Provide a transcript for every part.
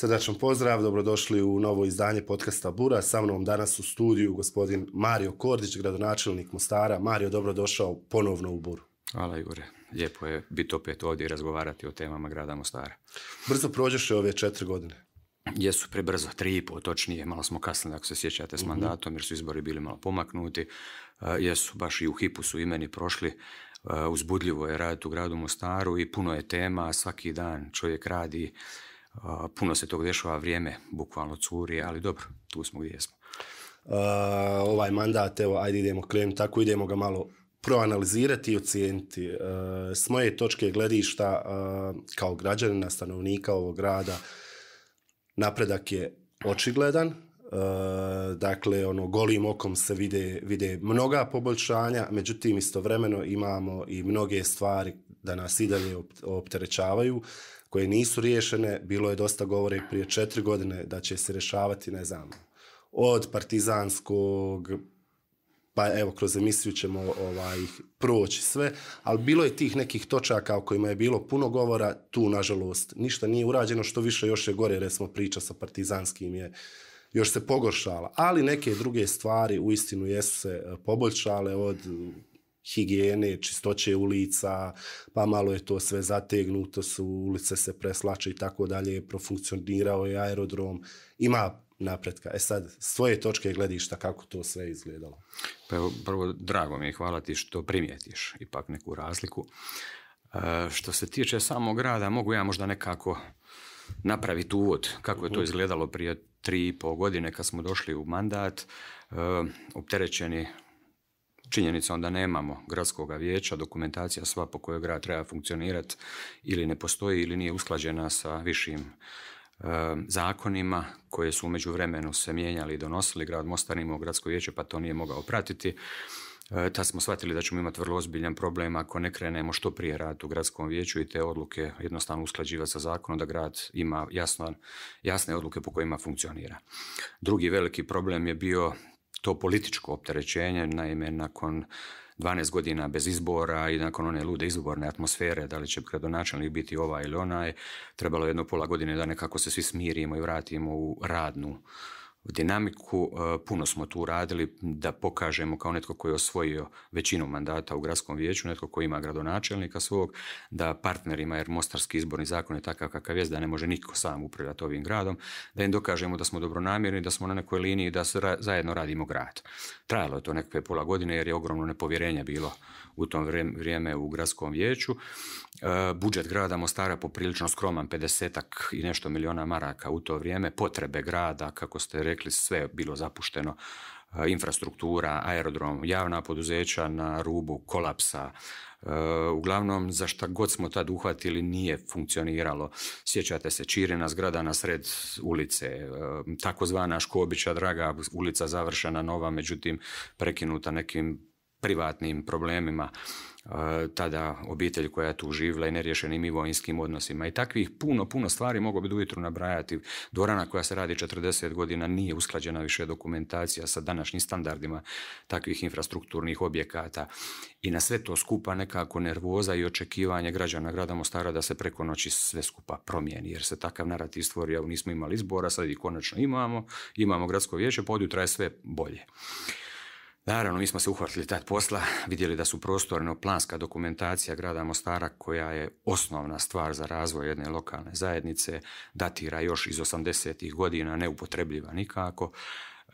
Srdačan pozdrav, dobrodošli u novo izdanje podcasta Bura. Sa mnom danas u studiju gospodin Mario Kordić, gradonačelnik Mostara. Mario, dobrodošao ponovno u Buru. Hvala Igore, lijepo je biti opet ovdje i razgovarati o temama grada Mostara. Brzo prođeš ove četiri godine? Jesu prebrzo, tri i pol točnije, malo smo kasnili ako se sjećate s mhm. mandatom jer su izbori bili malo pomaknuti, e, jesu baš i u hipu su imeni prošli, e, uzbudljivo je raditi u gradu Mostaru i puno je tema, svaki dan čovjek radi puno se tog dešava, vrijeme bukvalno curi, ali dobro, tu smo gdje smo. ovaj mandat, evo, ajde idemo krenuti tako, idemo ga malo proanalizirati i ocijeniti. E, s moje točke gledišta e, kao građanina, stanovnika ovog grada, napredak je očigledan. E, dakle, ono, golim okom se vide, vide mnoga poboljšanja, međutim, istovremeno imamo i mnoge stvari da nas i dalje opterećavaju koje nisu riješene. Bilo je dosta govore i prije četiri godine da će se rješavati, ne znam, od partizanskog, pa evo, kroz emisiju ćemo ovaj, proći sve, ali bilo je tih nekih točaka o kojima je bilo puno govora, tu nažalost ništa nije urađeno, što više još je gore, recimo priča sa partizanskim je još se pogoršala, ali neke druge stvari u istinu jesu se e, poboljšale od higijene, čistoće ulica, pa malo je to sve zategnuto, su ulice se preslače i tako dalje, profunkcionirao je aerodrom, ima napretka. E sad, s točke gledišta kako to sve izgledalo? Pa prvo, drago mi je, hvala ti što primijetiš ipak neku razliku. E, što se tiče samog grada, mogu ja možda nekako napraviti uvod kako je to izgledalo prije tri i pol godine kad smo došli u mandat, e, opterećeni činjenicom da nemamo gradskoga vijeća, dokumentacija sva po kojoj grad treba funkcionirati ili ne postoji ili nije usklađena sa višim eh, zakonima koje su umeđu vremenu se mijenjali i donosili. Grad Mostar imao gradsko vijeće pa to nije mogao pratiti. Eh, tad smo shvatili da ćemo imati vrlo ozbiljan problem ako ne krenemo što prije rad u gradskom vijeću i te odluke jednostavno usklađivati sa zakonom da grad ima jasno, jasne odluke po kojima funkcionira. Drugi veliki problem je bio to političko opterećenje, naime nakon 12 godina bez izbora i nakon one lude izborne atmosfere, da li će gradonačelnik biti ova ili onaj, trebalo je jedno pola godine da nekako se svi smirimo i vratimo u radnu dinamiku. E, puno smo tu radili da pokažemo kao netko koji je osvojio većinu mandata u gradskom vijeću, netko koji ima gradonačelnika svog, da partnerima, jer Mostarski izborni zakon je takav kakav je, da ne može nitko sam upravljati ovim gradom, da im dokažemo da smo dobronamjerni, da smo na nekoj liniji, da zajedno radimo grad. Trajalo je to nekakve pola godine jer je ogromno nepovjerenje bilo u tom vrijeme u gradskom vijeću. E, budžet grada Mostara poprilično skroman, 50 i nešto miliona maraka u to vrijeme, potrebe grada, kako ste rekli, sve je bilo zapušteno e, infrastruktura, aerodrom, javna poduzeća na rubu kolapsa. E, uglavnom, za šta god smo tad uhvatili nije funkcioniralo. Sjećate se, čirena zgrada na sred ulice, e, takozvana Škobića draga ulica završena nova, međutim prekinuta nekim privatnim problemima tada obitelj koja je tu živla i neriješenim imovinskim odnosima. I takvih puno, puno stvari mogu bi ujutru nabrajati. Dvorana koja se radi 40 godina nije usklađena više dokumentacija sa današnjim standardima takvih infrastrukturnih objekata. I na sve to skupa nekako nervoza i očekivanje građana grada Mostara da se preko noći sve skupa promijeni, jer se takav narativ stvorio, nismo imali izbora, sad i konačno imamo, imamo gradsko vijeće, podjutra pa je sve bolje. Naravno, mi smo se uhvatili tad posla, vidjeli da su prostorno-planska dokumentacija grada Mostara, koja je osnovna stvar za razvoj jedne lokalne zajednice, datira još iz 80. godina, neupotrebljiva nikako. E,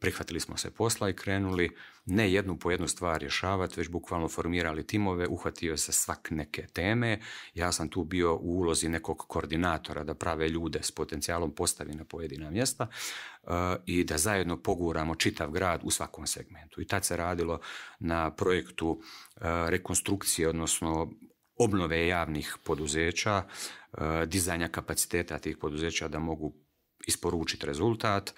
prihvatili smo se posla i krenuli ne jednu po jednu stvar rješavati, već bukvalno formirali timove, uhvatio se svak neke teme. Ja sam tu bio u ulozi nekog koordinatora da prave ljude s potencijalom postavi na pojedina mjesta eh, i da zajedno poguramo čitav grad u svakom segmentu. I tad se radilo na projektu eh, rekonstrukcije, odnosno obnove javnih poduzeća, eh, dizanja kapaciteta tih poduzeća da mogu isporučiti rezultat, e,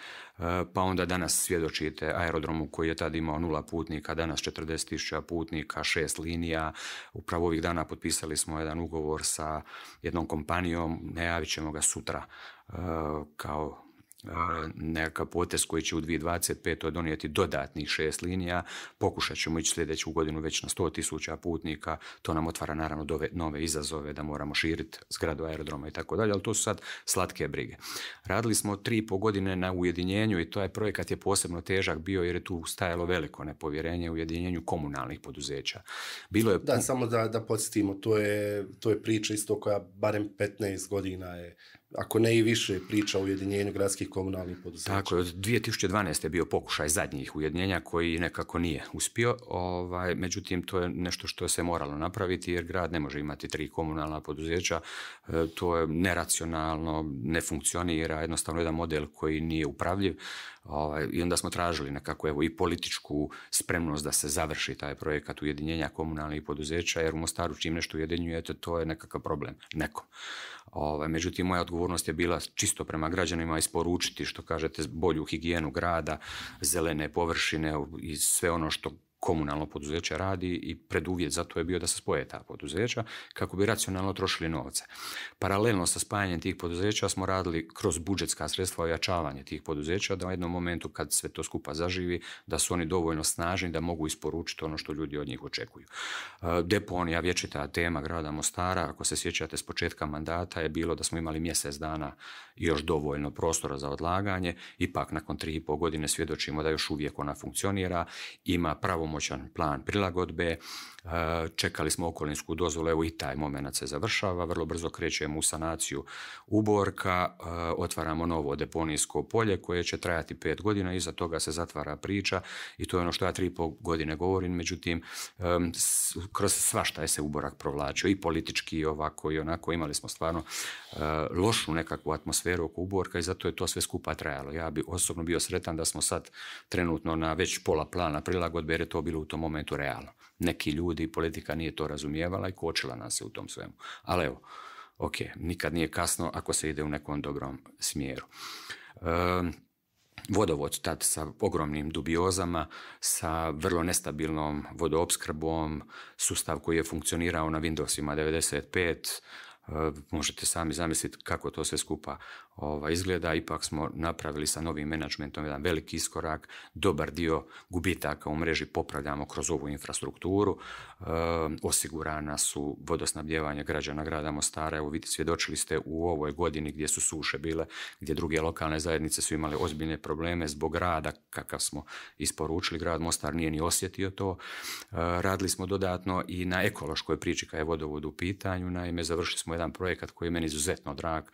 pa onda danas svjedočite aerodromu koji je tad imao nula putnika, danas 40.000 putnika, šest linija. Upravo ovih dana potpisali smo jedan ugovor sa jednom kompanijom, najavit ćemo ga sutra e, kao nekakav potez koji će u 2025. donijeti dodatnih šest linija. Pokušat ćemo ići sljedeću godinu već na 100 tisuća putnika. To nam otvara naravno nove izazove da moramo širiti zgradu aerodroma i tako dalje, ali to su sad slatke brige. Radili smo tri i godine na ujedinjenju i taj projekat je posebno težak bio jer je tu stajalo veliko nepovjerenje u ujedinjenju komunalnih poduzeća. Bilo je... Da, samo da, da podsjetimo, to je, to je priča koja barem 15 godina je ako ne i više, priča o ujedinjenju gradskih komunalnih poduzeća. Tako je, od 2012. je bio pokušaj zadnjih ujedinjenja koji nekako nije uspio, ovaj, međutim to je nešto što se moralo napraviti jer grad ne može imati tri komunalna poduzeća, e, to je neracionalno, ne funkcionira, jednostavno jedan model koji nije upravljiv ovaj, i onda smo tražili nekako evo, i političku spremnost da se završi taj projekat ujedinjenja komunalnih poduzeća jer u Mostaru čim nešto ujedinjujete to je nekakav problem nekom. Ovaj, međutim, moja odgovornost je bila čisto prema građanima isporučiti, što kažete, bolju higijenu grada, zelene površine i sve ono što komunalno poduzeće radi i preduvjet za to je bio da se spoje ta poduzeća kako bi racionalno trošili novce. Paralelno sa spajanjem tih poduzeća smo radili kroz budžetska sredstva ojačavanje tih poduzeća da u jednom momentu kad sve to skupa zaživi da su oni dovoljno snažni da mogu isporučiti ono što ljudi od njih očekuju. E, deponija, vječita tema grada Mostara, ako se sjećate s početka mandata je bilo da smo imali mjesec dana još dovoljno prostora za odlaganje, ipak nakon tri i pol godine svjedočimo da još uvijek ona funkcionira, ima pravo pravomoćan plan prilagodbe, e, čekali smo okolinsku dozvolu, evo i taj moment se završava, vrlo brzo krećemo u sanaciju uborka, e, otvaramo novo deponijsko polje koje će trajati pet godina, iza toga se zatvara priča i to je ono što ja tri godine govorim, međutim, e, kroz svašta je se uborak provlačio i politički i ovako i onako, imali smo stvarno lošu nekakvu atmosferu oko uborka i zato je to sve skupa trajalo. Ja bi osobno bio sretan da smo sad trenutno na već pola plana prilagodbe jer to bilo u tom momentu realno. Neki ljudi, i politika nije to razumijevala i kočila nas se u tom svemu. Ali evo, ok, nikad nije kasno ako se ide u nekom dobrom smjeru. Ehm, vodovod tad sa ogromnim dubiozama, sa vrlo nestabilnom vodoopskrbom, sustav koji je funkcionirao na Windowsima 95, ehm, možete sami zamisliti kako to sve skupa ova, izgleda ipak smo napravili sa novim menadžmentom jedan veliki iskorak, dobar dio gubitaka u mreži popravljamo kroz ovu infrastrukturu, e, osigurana su vodosnabdjevanje građana grada Mostara, evo vidite, svjedočili ste u ovoj godini gdje su suše bile, gdje druge lokalne zajednice su imale ozbiljne probleme zbog rada kakav smo isporučili, grad Mostar nije ni osjetio to, e, radili smo dodatno i na ekološkoj priči kada je vodovod u pitanju, naime završili smo jedan projekat koji je meni izuzetno drag,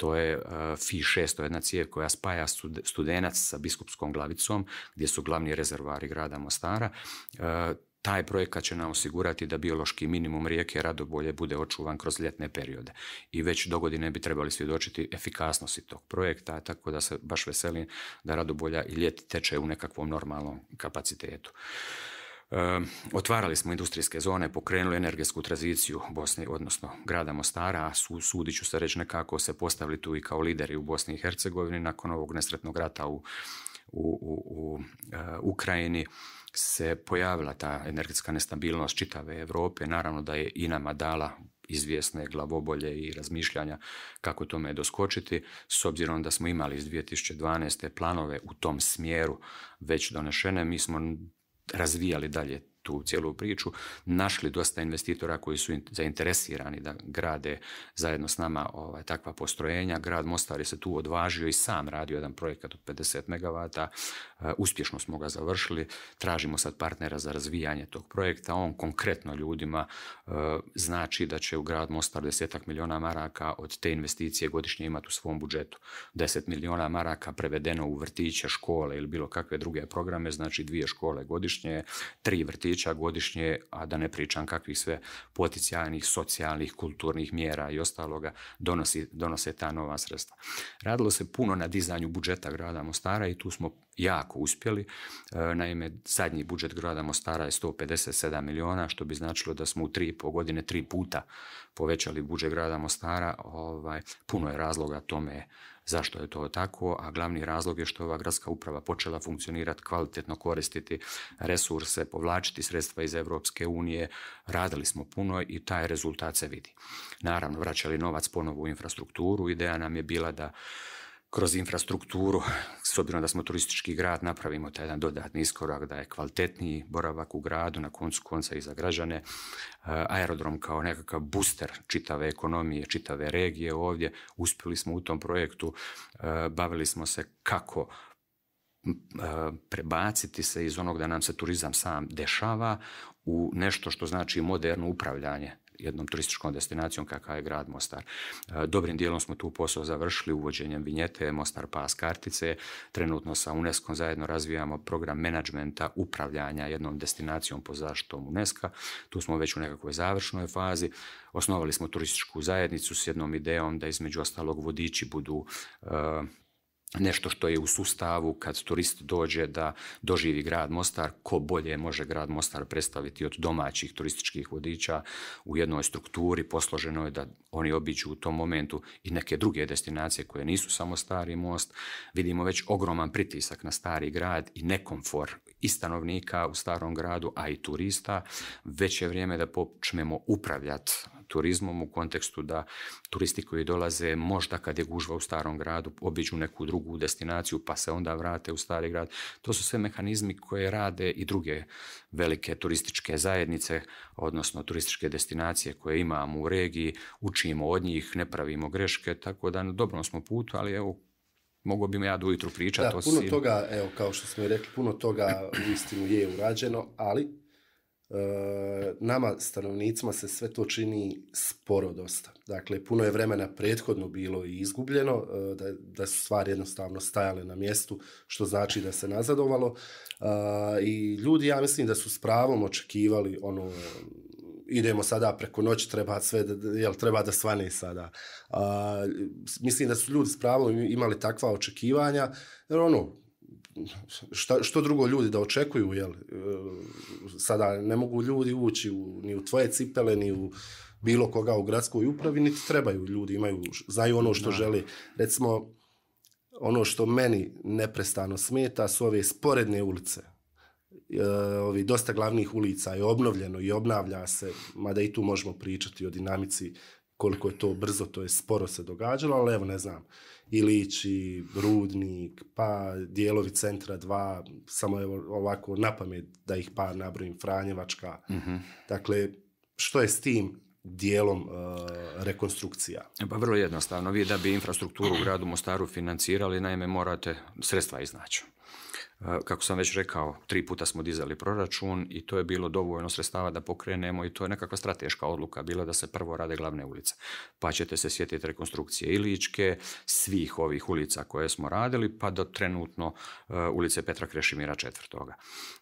to je eh, Fi 6, jedna cijev koja spaja studenac sa biskupskom glavicom, gdje su glavni rezervari grada Mostara. Eh, taj projekat će nam osigurati da biološki minimum rijeke Radobolje bude očuvan kroz ljetne periode. I već do godine bi trebali svjedočiti efikasnosti tog projekta, tako da se baš veselim da Radobolja i ljet teče u nekakvom normalnom kapacitetu. Otvarali smo industrijske zone, pokrenuli energetsku tranziciju Bosne, odnosno grada Mostara, a su, sudit ću se reći nekako se postavili tu i kao lideri u Bosni i Hercegovini nakon ovog nesretnog rata u, u, u, e, Ukrajini se pojavila ta energetska nestabilnost čitave Europe, naravno da je i nama dala izvjesne glavobolje i razmišljanja kako tome doskočiti, s obzirom da smo imali iz 2012. planove u tom smjeru već donešene, mi smo razvijali dalje tu cijelu priču, našli dosta investitora koji su zainteresirani da grade zajedno s nama ovaj, takva postrojenja. Grad Mostar je se tu odvažio i sam radio jedan projekat od 50 MW. Eh, uspješno smo ga završili. Tražimo sad partnera za razvijanje tog projekta. On konkretno ljudima eh, znači da će u grad Mostar desetak miliona maraka od te investicije godišnje imati u svom budžetu. 10 miliona maraka prevedeno u vrtiće, škole ili bilo kakve druge programe, znači dvije škole godišnje, tri vrtiće godišnje, a da ne pričam kakvih sve poticajnih, socijalnih, kulturnih mjera i ostaloga donosi, donose ta nova sredstva. Radilo se puno na dizanju budžeta grada Mostara i tu smo jako uspjeli. E, naime, zadnji budžet grada Mostara je 157 miliona, što bi značilo da smo u tri godine tri puta povećali budžet grada Mostara. Ovaj, puno je razloga tome Zašto je to tako? A glavni razlog je što je ova gradska uprava počela funkcionirati, kvalitetno koristiti resurse, povlačiti sredstva iz Europske unije. Radili smo puno i taj rezultat se vidi. Naravno, vraćali novac ponovo u infrastrukturu. Ideja nam je bila da kroz infrastrukturu, s obzirom da smo turistički grad, napravimo taj jedan dodatni iskorak da je kvalitetniji boravak u gradu, na koncu konca i za građane. E, aerodrom kao nekakav booster čitave ekonomije, čitave regije ovdje. Uspjeli smo u tom projektu, e, bavili smo se kako e, prebaciti se iz onog da nam se turizam sam dešava u nešto što znači moderno upravljanje jednom turističkom destinacijom kakav je grad Mostar. E, dobrim dijelom smo tu posao završili uvođenjem vinjete, Mostar pas kartice. Trenutno sa UNESCO zajedno razvijamo program menadžmenta upravljanja jednom destinacijom po zaštitom UNESCO. Tu smo već u nekakvoj završnoj fazi. Osnovali smo turističku zajednicu s jednom idejom da između ostalog vodiči budu e, nešto što je u sustavu kad turist dođe da doživi grad Mostar, ko bolje može grad Mostar predstaviti od domaćih turističkih vodiča u jednoj strukturi posloženoj da oni obiđu u tom momentu i neke druge destinacije koje nisu samo stari most. Vidimo već ogroman pritisak na stari grad i nekomfor i stanovnika u starom gradu, a i turista. Već je vrijeme da počnemo upravljati turizmom u kontekstu da turisti koji dolaze možda kad je gužva u starom gradu obiđu neku drugu destinaciju pa se onda vrate u stari grad. To su sve mehanizmi koje rade i druge velike turističke zajednice, odnosno turističke destinacije koje imamo u regiji, učimo od njih, ne pravimo greške, tako da na dobrom smo putu, ali evo mogu bi ja do ujutru pričati. Da, puno toga, evo, kao što smo i rekli, puno toga u istinu je urađeno, ali Eh, nama stanovnicima se sve to čini sporo dosta. Dakle, puno je vremena prethodno bilo i izgubljeno, eh, da, su stvari jednostavno stajale na mjestu, što znači da se nazadovalo. Eh, I ljudi, ja mislim da su s pravom očekivali ono idemo sada preko noći, treba sve, jel treba da svane sada. mislim da su ljudi s pravom imali takva očekivanja, jer ono, što drugo ljudi da očekuju, jel? E, sada ne mogu ljudi ući ni u tvoje cipele, ni u bilo koga u gradskoj upravi, niti trebaju ljudi, imaju, znaju ono što žele. Recimo, ono što meni neprestano smeta su ove sporedne ulice. E, ovi dosta glavnih ulica je obnovljeno i obnavlja se, mada i tu možemo pričati o dinamici koliko je to brzo, to je sporo se događalo, ali evo ne znam. Ilići, Rudnik, pa dijelovi Centra dva, samo evo ovako napamet da ih pa nabrojim, Franjevačka. Mhm. Dakle, što je s tim dijelom e, rekonstrukcija? E, pa vrlo jednostavno, vi da bi infrastrukturu u gradu Mostaru financirali, naime morate sredstva iznaći. Eh, kako sam već rekao, tri puta smo dizali proračun i to je bilo dovoljno sredstava da pokrenemo i to je nekakva strateška odluka bila da se prvo rade glavne ulice. Pa ćete se sjetiti rekonstrukcije Iličke, svih ovih ulica koje smo radili, pa do trenutno eh, ulice Petra Krešimira četvrtoga.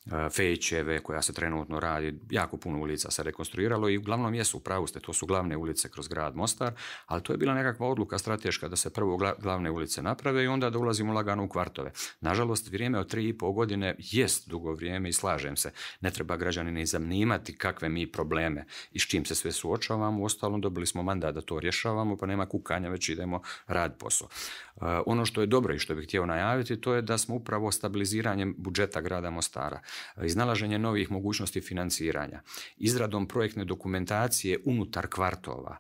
Eh, Fejčeve koja se trenutno radi, jako puno ulica se rekonstruiralo i uglavnom jesu, pravu ste, to su glavne ulice kroz grad Mostar, ali to je bila nekakva odluka strateška da se prvo glavne ulice naprave i onda da ulazimo lagano u kvartove. Nažalost, vrijeme od tri pol godine jest dugo vrijeme i slažem se. Ne treba građani ni zanimati kakve mi probleme i s čim se sve suočavamo. Uostalom dobili smo mandat da to rješavamo, pa nema kukanja, već idemo rad posao. E, ono što je dobro i što bih htio najaviti, to je da smo upravo stabiliziranjem budžeta grada Mostara, e, iznalaženje novih mogućnosti financiranja, izradom projektne dokumentacije unutar kvartova,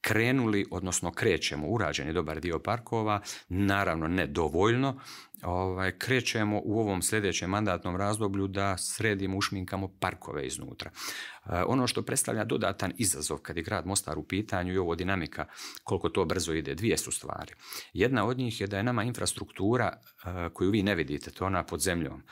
krenuli, odnosno krećemo, urađen je dobar dio parkova, naravno ne dovoljno, ovaj, krećemo u ovom sljedećem mandatnom razdoblju da sredimo, ušminkamo parkove iznutra. E, ono što predstavlja dodatan izazov kad je grad Mostar u pitanju i ovo dinamika koliko to brzo ide, dvije su stvari. Jedna od njih je da je nama infrastruktura e, koju vi ne vidite, to ona pod zemljom,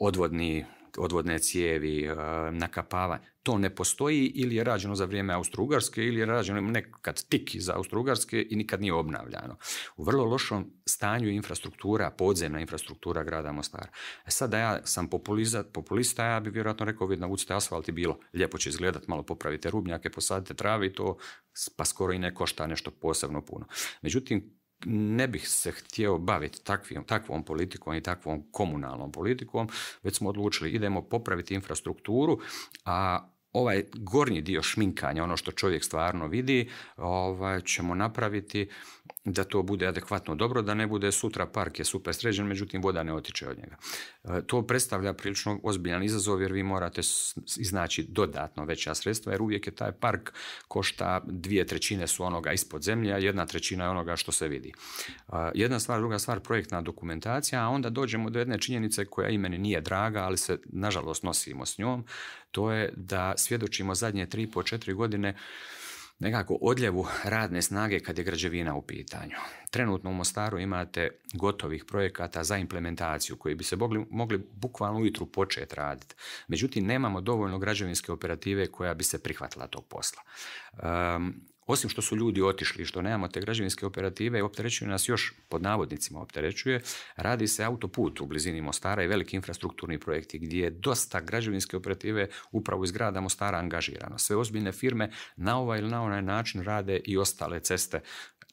odvodni odvodne cijevi, e, nakapavanje. To ne postoji ili je rađeno za vrijeme Austrougarske, ili je rađeno nekad tik iz Austrougarske i nikad nije obnavljano. U vrlo lošom stanju infrastruktura, podzemna infrastruktura grada Mostara. E sad da ja sam populizat, populista, ja bih vjerojatno rekao vi navucite asfalt i bilo. Lijepo će izgledat, malo popravite rubnjake, posadite trave i to pa skoro i ne košta nešto posebno puno. Međutim, ne bih se htio baviti takvim, takvom politikom i takvom komunalnom politikom, već smo odlučili idemo popraviti infrastrukturu, a ovaj gornji dio šminkanja, ono što čovjek stvarno vidi, ovaj, ćemo napraviti da to bude adekvatno dobro, da ne bude sutra park je super sređen, međutim voda ne otiče od njega. E, to predstavlja prilično ozbiljan izazov jer vi morate iznaći dodatno veća sredstva jer uvijek je taj park košta dvije trećine su onoga ispod zemlje, a jedna trećina je onoga što se vidi. E, jedna stvar, druga stvar, projektna dokumentacija, a onda dođemo do jedne činjenice koja i meni nije draga, ali se nažalost nosimo s njom, to je da svjedočimo zadnje tri po četiri godine nekako odljevu radne snage kad je građevina u pitanju. Trenutno u Mostaru imate gotovih projekata za implementaciju koji bi se mogli, mogli bukvalno ujutru početi raditi. Međutim, nemamo dovoljno građevinske operative koja bi se prihvatila tog posla. Ehm, osim što su ljudi otišli, što nemamo te građevinske operative, opterećuje nas još, pod navodnicima opterećuje, radi se autoput u blizini Mostara i veliki infrastrukturni projekti gdje je dosta građevinske operative upravo iz grada Mostara angažirano. Sve ozbiljne firme na ovaj ili na onaj način rade i ostale ceste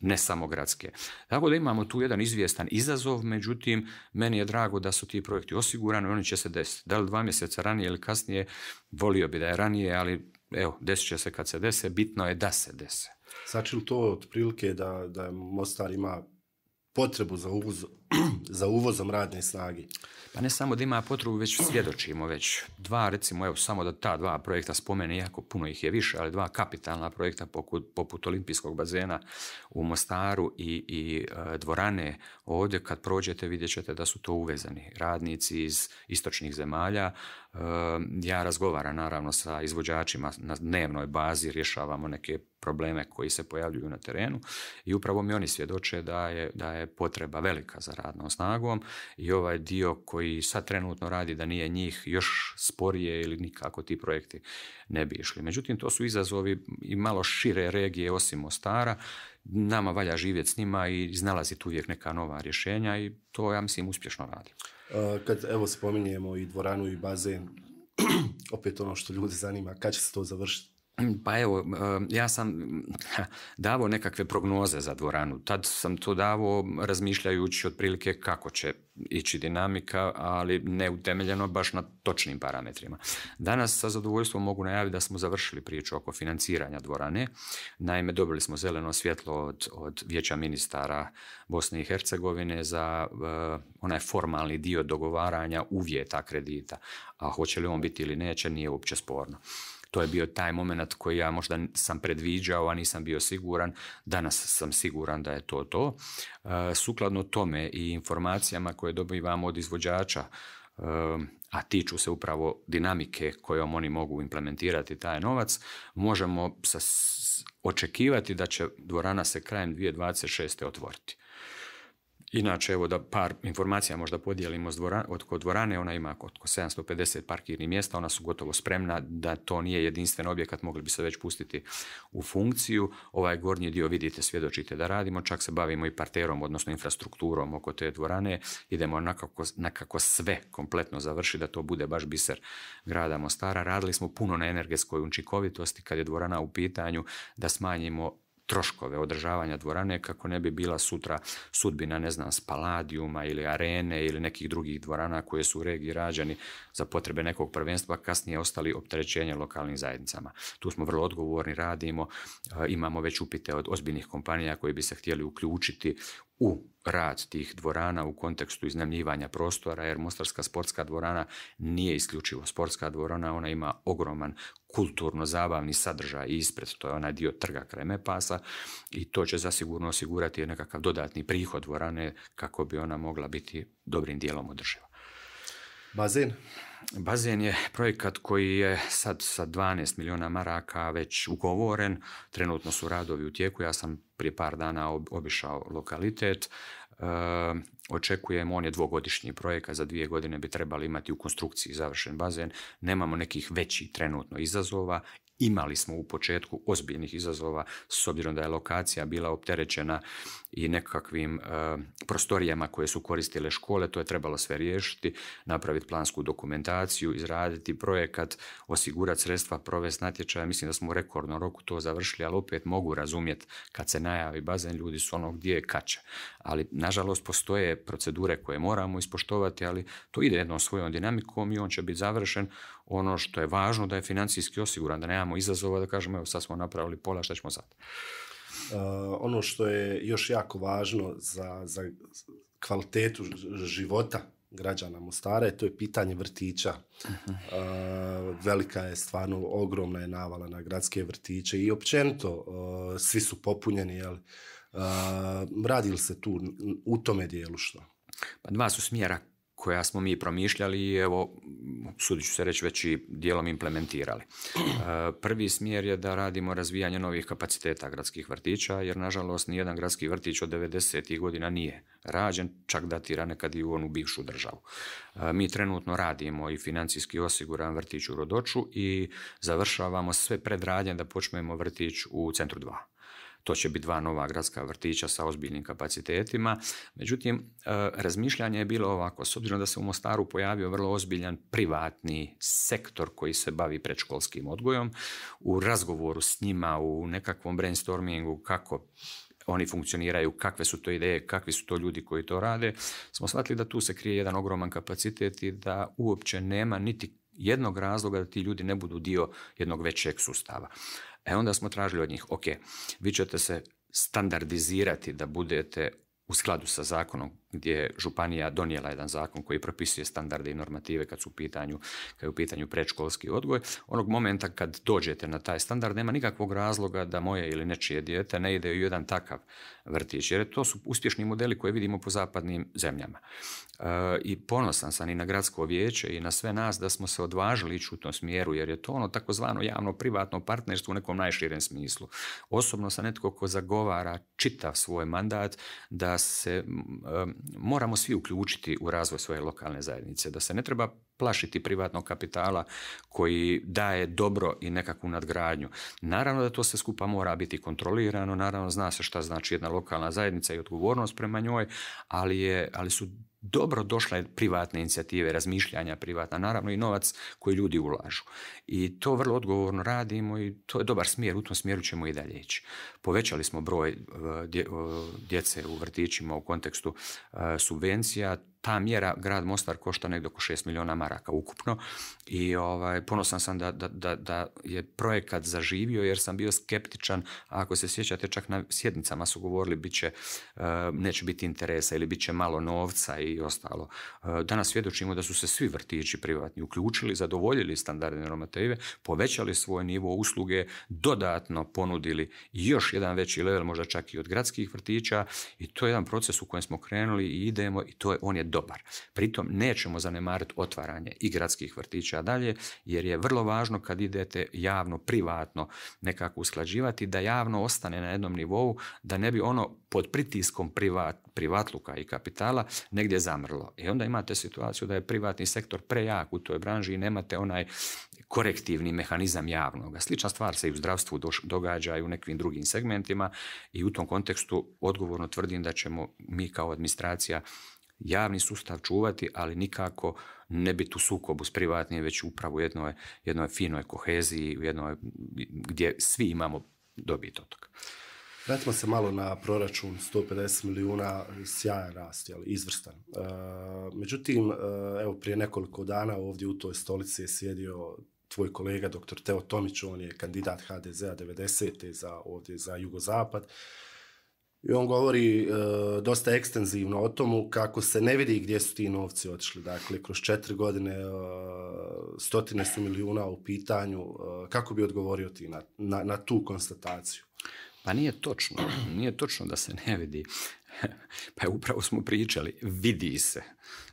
ne samo gradske. Tako da imamo tu jedan izvjestan izazov, međutim, meni je drago da su ti projekti osigurani, oni će se desiti. Da li dva mjeseca ranije ili kasnije, volio bi da je ranije, ali evo, desit će se kad se dese, bitno je da se dese. Znači to otprilike da, da Mostar ima potrebu za, za uvozom radne snage? Pa ne samo da ima potrebu, već svjedočimo već dva, recimo, evo, samo da ta dva projekta spomene, jako puno ih je više, ali dva kapitalna projekta poput, olimpijskog bazena u Mostaru i, i e, dvorane ovdje, kad prođete vidjet ćete da su to uvezani radnici iz istočnih zemalja, ja razgovaram naravno sa izvođačima na dnevnoj bazi, rješavamo neke probleme koji se pojavljuju na terenu i upravo mi oni svjedoče da je, da je potreba velika za radnom snagom i ovaj dio koji sad trenutno radi da nije njih još sporije ili nikako ti projekti ne bi išli. Međutim, to su izazovi i malo šire regije osim Mostara. Nama valja živjeti s njima i iznalaziti uvijek neka nova rješenja i to, ja mislim, uspješno radi. Eh, kad evo spominjemo i dvoranu i bazen, opet ono što ljude zanima, kad će se to završiti? Pa evo, e, ja sam davo nekakve prognoze za dvoranu. Tad sam to davo razmišljajući otprilike kako će ići dinamika, ali ne utemeljeno baš na točnim parametrima. Danas sa zadovoljstvom mogu najaviti da smo završili priču oko financiranja dvorane. Naime, dobili smo zeleno svjetlo od, od vijeća ministara Bosne i Hercegovine za e, onaj formalni dio dogovaranja uvjeta kredita. A hoće li on biti ili neće, nije uopće sporno. To je bio taj moment koji ja možda sam predviđao, a nisam bio siguran. Danas sam siguran da je to to. E, sukladno tome i informacijama koje dobivamo od izvođača, e, a tiču se upravo dinamike kojom oni mogu implementirati taj novac, možemo očekivati da će dvorana se krajem 2026. otvoriti. Inače, evo da par informacija možda podijelimo s od dvorane, ona ima oko 750 parkirnih mjesta, ona su gotovo spremna da to nije jedinstven objekat, mogli bi se već pustiti u funkciju. Ovaj gornji dio vidite, svjedočite da radimo, čak se bavimo i parterom, odnosno infrastrukturom oko te dvorane, idemo nakako, sve kompletno završiti da to bude baš biser grada Mostara. Radili smo puno na energetskoj učinkovitosti kad je dvorana u pitanju da smanjimo troškove održavanja dvorane kako ne bi bila sutra sudbina, ne znam, Spaladiuma ili arene ili nekih drugih dvorana koje su u regiji rađeni za potrebe nekog prvenstva, kasnije ostali opterećenje lokalnim zajednicama. Tu smo vrlo odgovorni, radimo, e, imamo već upite od ozbiljnih kompanija koji bi se htjeli uključiti u rad tih dvorana u kontekstu iznajmljivanja prostora, jer Mostarska sportska dvorana nije isključivo sportska dvorana, ona ima ogroman kulturno-zabavni sadržaj ispred, to je onaj dio trga kreme pasa i to će zasigurno osigurati nekakav dodatni prihod dvorane kako bi ona mogla biti dobrim dijelom održiva. Bazin? Bazen je projekat koji je sad sa 12 milijuna maraka već ugovoren, trenutno su radovi u tijeku, ja sam prije par dana obišao lokalitet, ehm, očekujem, on je dvogodišnji projekat, za dvije godine bi trebali imati u konstrukciji završen bazen, nemamo nekih većih trenutno izazova, imali smo u početku ozbiljnih izazova s obzirom da je lokacija bila opterećena i nekakvim e, prostorijama koje su koristile škole, to je trebalo sve riješiti, napraviti plansku dokumentaciju, izraditi projekat, osigurati sredstva, provesti natječaja. Mislim da smo u rekordnom roku to završili, ali opet mogu razumjeti kad se najavi bazen, ljudi su ono gdje je kače. Ali nažalost postoje procedure koje moramo ispoštovati, ali to ide jednom svojom dinamikom i on će biti završen. Ono što je važno da je financijski osiguran, da nemamo izazova da kažemo evo sad smo napravili pola, šta ćemo sad. E, ono što je još jako važno za, kvalitetu života građana Mostara to je pitanje vrtića. E, velika je stvarno, ogromna je navala na gradske vrtiće i općenito e, svi su popunjeni, jel? Radi li se tu u tome dijelu što? Pa dva su smjera koja smo mi promišljali i evo, sudit ću se reći, već i dijelom implementirali. E, prvi smjer je da radimo razvijanje novih kapaciteta gradskih vrtića, jer nažalost nijedan gradski vrtić od 90. godina nije rađen, čak datira nekad i u onu bivšu državu. E, mi trenutno radimo i financijski osiguran vrtić u Rodoču i završavamo sve predradnje da počnemo vrtić u centru 2. To će biti dva nova gradska vrtića sa ozbiljnim kapacitetima. Međutim, e, razmišljanje je bilo ovako, s obzirom da se u Mostaru pojavio vrlo ozbiljan privatni sektor koji se bavi predškolskim odgojom, u razgovoru s njima, u nekakvom brainstormingu kako oni funkcioniraju, kakve su to ideje, kakvi su to ljudi koji to rade, smo shvatili da tu se krije jedan ogroman kapacitet i da uopće nema niti jednog razloga da ti ljudi ne budu dio jednog većeg sustava. E onda smo tražili od njih, ok, vi ćete se standardizirati da budete u skladu sa zakonom gdje je županija donijela jedan zakon koji propisuje standarde i normative kad su u pitanju, kad je u pitanju predškolski odgoj. Onog momenta kad dođete na taj standard nema nikakvog razloga da moje ili nečije dijete ne ide u jedan takav vrtić, jer to su uspješni modeli koje vidimo po zapadnim zemljama. E, I ponosan sam i na gradsko vijeće i na sve nas da smo se odvažili ići u tom smjeru, jer je to ono takozvano javno-privatno partnerstvo u nekom najširem smislu. Osobno sam netko ko zagovara čitav svoj mandat da se moramo svi uključiti u razvoj svoje lokalne zajednice, da se ne treba plašiti privatnog kapitala koji daje dobro i nekakvu nadgradnju. Naravno da to sve skupa mora biti kontrolirano, naravno zna se šta znači jedna lokalna zajednica i odgovornost prema njoj, ali, je, ali su dobro došle privatne inicijative, razmišljanja privatna, naravno i novac koji ljudi ulažu. I to vrlo odgovorno radimo i to je dobar smjer, u tom smjeru ćemo i dalje ići. Povećali smo broj e, e, djece u vrtićima u kontekstu e, subvencija, ta mjera grad Mostar košta negdje oko 6 milijuna maraka ukupno i ovaj, ponosan sam da, je projekat zaživio jer sam bio skeptičan, ako se sjećate čak na sjednicama su govorili bit će, eh, neće biti interesa ili bit će malo novca i ostalo. Eh, danas svjedočimo da su se svi vrtići privatni uključili, zadovoljili standardne normative, povećali svoj nivo usluge, dodatno ponudili još jedan veći level, možda čak i od gradskih vrtića i to je jedan proces u kojem smo krenuli i idemo i to je, on je dobar. Pritom nećemo zanemariti otvaranje i gradskih vrtića dalje, jer je vrlo važno kad idete javno, privatno nekako usklađivati, da javno ostane na jednom nivou, da ne bi ono pod pritiskom privatluka i kapitala negdje zamrlo. I onda imate situaciju da je privatni sektor prejak u toj branži i nemate onaj korektivni mehanizam javnoga. Slična stvar se i u zdravstvu događa i u nekim drugim segmentima i u tom kontekstu odgovorno tvrdim da ćemo mi kao administracija javni sustav čuvati, ali nikako ne biti u sukobu s privatnim, već upravo u jednoj, jednoj finoj koheziji, jednoj, gdje svi imamo dobit od toga. Vratimo se malo na proračun, 150 milijuna, sjajan rast, jel, izvrstan. E, međutim, e, evo prije nekoliko dana ovdje u toj stolici je sjedio tvoj kolega dr. Teo Tomić, on je kandidat HDZ-a 90. za ovdje za jugozapad i on govori e, dosta ekstenzivno o tomu kako se ne vidi gdje su ti novci otišli. Dakle, kroz četiri godine e, stotine su milijuna u pitanju. E, kako bi odgovorio ti na, tu konstataciju? Pa nije točno. Nije točno da se ne vidi. Pa upravo smo pričali, vidi se.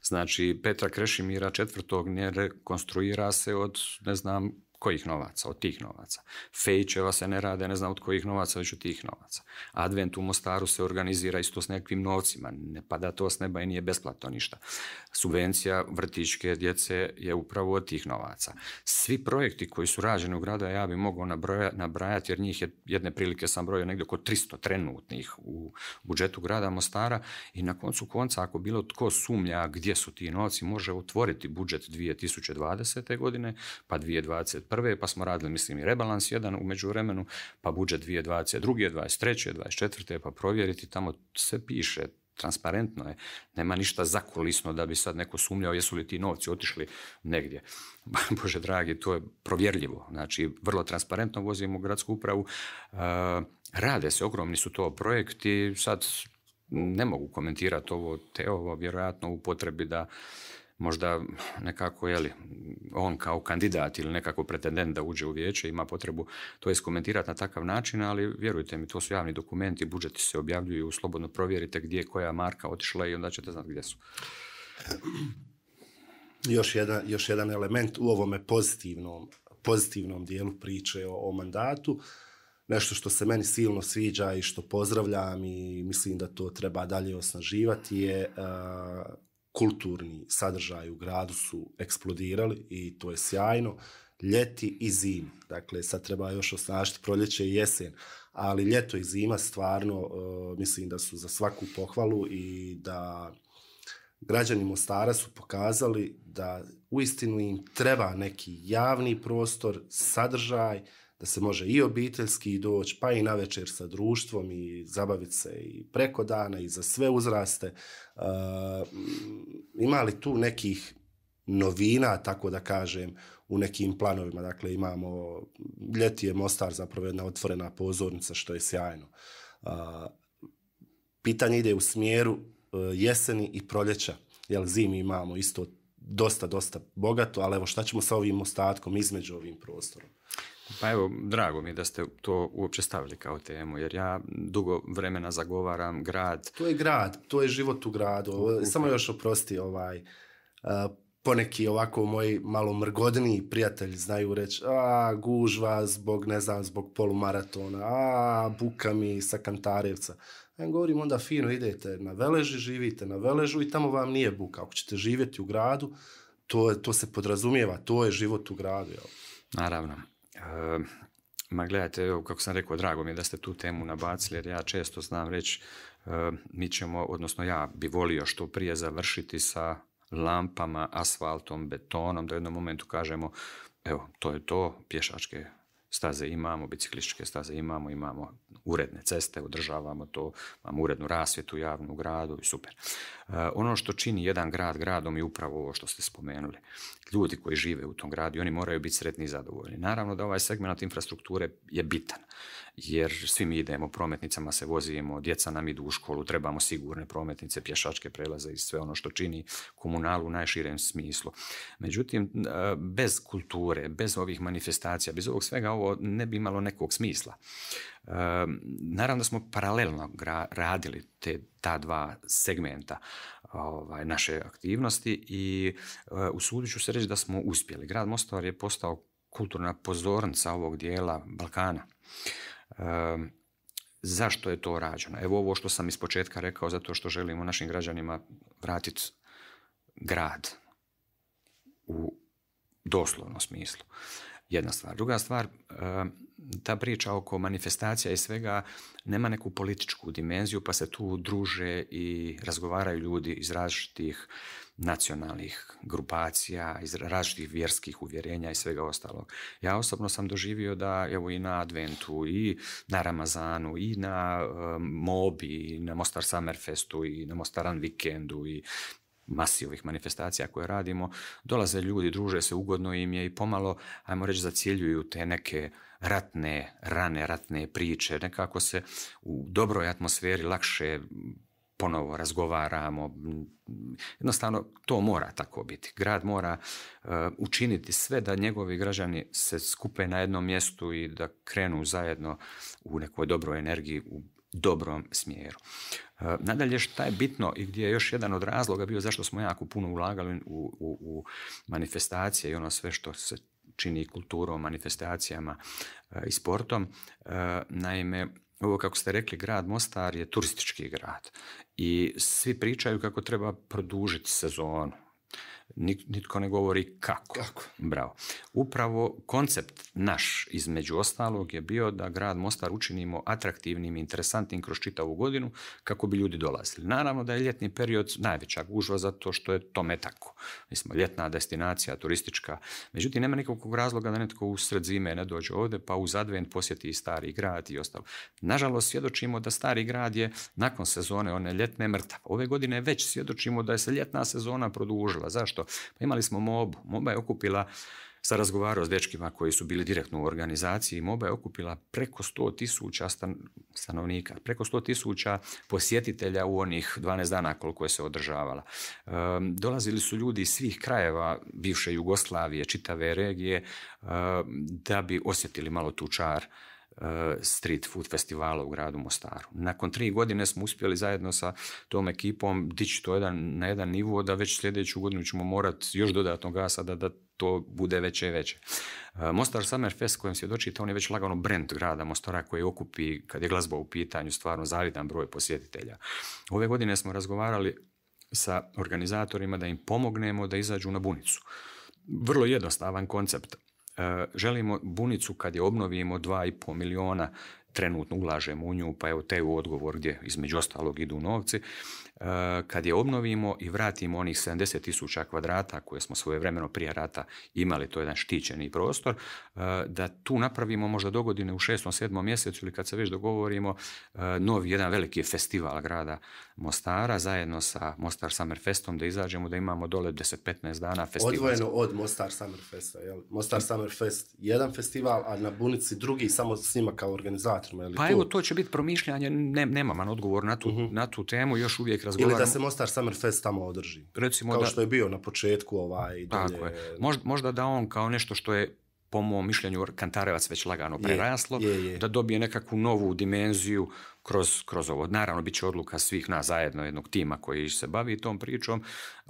Znači, Petra Krešimira četvrtog ne rekonstruira se od, ne znam, kojih novaca, od tih novaca. Fejčeva se ne rade, ne znam od kojih novaca, već od tih novaca. Advent u Mostaru se organizira isto s nekakvim novcima, ne pada to s neba i nije besplatno ništa. Subvencija vrtičke djece je upravo od tih novaca. Svi projekti koji su rađeni u gradu, ja bi mogao nabrajati, jer njih je, jedne prilike sam brojio negdje oko 300 trenutnih u budžetu grada Mostara i na koncu konca, ako bilo tko sumlja gdje su ti novci, može otvoriti budžet 2020. godine, pa 2020 prve, pa smo radili, mislim, i rebalans jedan u međuvremenu, pa budžet 2022. 2023. 2024. pa provjeriti, tamo sve piše, transparentno je, nema ništa zakulisno da bi sad neko sumnjao jesu li ti novci otišli negdje. Bože dragi, to je provjerljivo, znači vrlo transparentno vozimo u gradsku upravu, rade se, ogromni su to projekti, sad ne mogu komentirati ovo, te ovo vjerojatno u potrebi da možda nekako, li on kao kandidat ili nekako pretendent da uđe u vijeće ima potrebu to iskomentirati na takav način, ali vjerujte mi, to su javni dokumenti, budžeti se objavljuju, slobodno provjerite gdje je koja marka otišla i onda ćete znati gdje su. Još jedan, još jedan element u ovome pozitivnom, pozitivnom dijelu priče o, mandatu, nešto što se meni silno sviđa i što pozdravljam i mislim da to treba dalje osnaživati je kulturni sadržaj u gradu su eksplodirali i to je sjajno. Ljeti i zimi, dakle sad treba još osnažiti proljeće i jesen, ali ljeto i zima stvarno e, mislim da su za svaku pohvalu i da građani Mostara su pokazali da uistinu im treba neki javni prostor, sadržaj, da se može i obiteljski doći, pa i navečer večer sa društvom i zabaviti se i preko dana i za sve uzraste. Uh, ima li tu nekih novina, tako da kažem, u nekim planovima? Dakle, imamo, ljeti je Mostar zapravo jedna otvorena pozornica, što je sjajno. E, pitanje ide u smjeru e, jeseni i proljeća, jer zimi imamo isto dosta, dosta bogato, ali evo šta ćemo sa ovim ostatkom između ovim prostorom? Pa evo, drago mi je da ste to uopće stavili kao temu, jer ja dugo vremena zagovaram grad. To je grad, to je život u gradu. Samo još oprosti ovaj, e, poneki ovako moji malo mrgodni prijatelji znaju reći a gužva zbog, ne znam, zbog polumaratona, a buka mi sa Kantarevca. Ja govorim onda fino idete na Veleži, živite na Veležu i tamo vam nije buka. Ako ćete živjeti u gradu, to, to se podrazumijeva, to je život u gradu. Naravno. Ma gledajte, evo, kako sam rekao, drago mi je da ste tu temu nabacili, jer ja često znam reći, mi ćemo, odnosno ja bi volio što prije završiti sa lampama, asfaltom, betonom, da u jednom momentu kažemo, evo, to je to, pješačke staze imamo, biciklističke staze imamo, imamo uredne ceste, održavamo to, imamo urednu rasvjetu javnu gradu i super. Eh, ono što čini jedan grad gradom je upravo ovo što ste spomenuli. Ljudi koji žive u tom gradu oni moraju biti sretni i zadovoljni. Naravno da ovaj segment infrastrukture je bitan, jer svi mi idemo, prometnicama se vozimo, djeca nam idu u školu, trebamo sigurne prometnice, pješačke prelaze i sve ono što čini komunalu u najširem smislu. Međutim, eh, bez kulture, bez ovih manifestacija, bez ovog svega ovo ne bi imalo nekog smisla. Eh, naravno da smo paralelno radili te, ta dva segmenta ovaj, naše aktivnosti i eh, usudit ću se reći da smo uspjeli. Grad Mostovar je postao kulturna pozornica ovog dijela Balkana. Ehm, zašto je to rađeno? Evo ovo što sam ispočetka rekao, zato što želimo našim građanima vratiti grad u doslovnom smislu. Jedna stvar. Druga stvar, ehm, ta priča oko manifestacija i svega nema neku političku dimenziju pa se tu druže i razgovaraju ljudi iz različitih nacionalnih grupacija, iz različitih vjerskih uvjerenja i svega ostalog. Ja osobno sam doživio da evo i na Adventu i na Ramazanu i na eh, Mobi i na Mostar Summerfestu i na Mostaran Vikendu i masi ovih manifestacija koje radimo, dolaze ljudi, druže se, ugodno im je i pomalo, ajmo reći, zacijeljuju te neke ratne rane, ratne priče, nekako se u dobroj atmosferi lakše ponovo razgovaramo. Jednostavno, to mora tako biti. Grad mora e, učiniti sve da njegovi građani se skupe na jednom mjestu i da krenu zajedno u nekoj dobroj energiji, u dobrom smjeru. E, nadalje šta je bitno i gdje je još jedan od razloga bio zašto smo jako puno ulagali u, u manifestacije i ono sve što se čini kulturom, manifestacijama e, i sportom. E, naime, ovo kako ste rekli, grad Mostar je turistički grad i svi pričaju kako treba produžiti sezonu nitko ne govori kako. Bravo. Upravo koncept naš između ostalog je bio da grad Mostar učinimo atraktivnim i interesantnim kroz čitavu godinu kako bi ljudi dolazili. Naravno da je ljetni period najveća gužva zato što je tome tako. Mi ljetna destinacija, turistička. Međutim, nema nikakvog razloga da netko usred zime ne dođe ovdje pa uz advent posjeti i stari grad i ostalo. Nažalost, svjedočimo da stari grad je nakon sezone one ljetne mrtav. Ove godine već svjedočimo da je se ljetna sezona produžila. Zašto? Pa imali smo MOBU. MOBA je okupila sa razgovarao s dečkima koji su bili direktno u organizaciji. MOBA je okupila preko 100 tisuća stanovnika, preko 100 tisuća posjetitelja u onih 12 dana koliko je se održavala. Ehm, dolazili su ljudi iz svih krajeva bivše Jugoslavije, čitave regije, ehm, da bi osjetili malo tu čar Eh, street food festivala u gradu Mostaru. Nakon tri godine smo uspjeli zajedno sa tom ekipom dići to na jedan nivo da već sljedeću godinu ćemo morati još dodatno gasa da, to bude veće i veće. Eh, Mostar Summer Fest kojem svjedočite, on je već lagano brend grada Mostara koji okupi, kad je glazba u pitanju, stvarno zavidan broj posjetitelja. Ove godine smo razgovarali sa organizatorima da im pomognemo da izađu na bunicu. Vrlo jednostavan koncept Eh, želimo bunicu kad je obnovimo 2,5 miliona trenutno ulažemo u nju, pa evo te u odgovor gdje između ostalog idu novci. Eh, kad je obnovimo i vratimo onih 70 tisuća kvadrata koje smo svoje vremeno prije rata imali, to je jedan štićeni prostor, eh, da tu napravimo možda dogodine u šestom, sedmom mjesecu ili kad se već dogovorimo eh, novi jedan veliki festival grada Mostara zajedno sa Mostar Summer Festom da izađemo da imamo dole 10-15 dana festival. Odvojeno od Mostar Summer Festa, jel? Mostar Summer Fest jedan festival, a na Bunici drugi samo s njima kao organizatorima. Pa evo to će biti promišljanje, ne, nemam odgovor na tu, mhm. na tu temu, još uvijek razgovaramo... Ili da se Mostar Summerfest tamo održi. Recimo kao što je bio na početku ovaj... Tako Možda, možda da on kao nešto što je po mom mišljenju Kantarevac već lagano preraslo, je, da dobije nekakvu novu dimenziju kroz, kroz ovo. Naravno, bit će odluka svih nas zajedno, jednog tima koji se bavi tom pričom.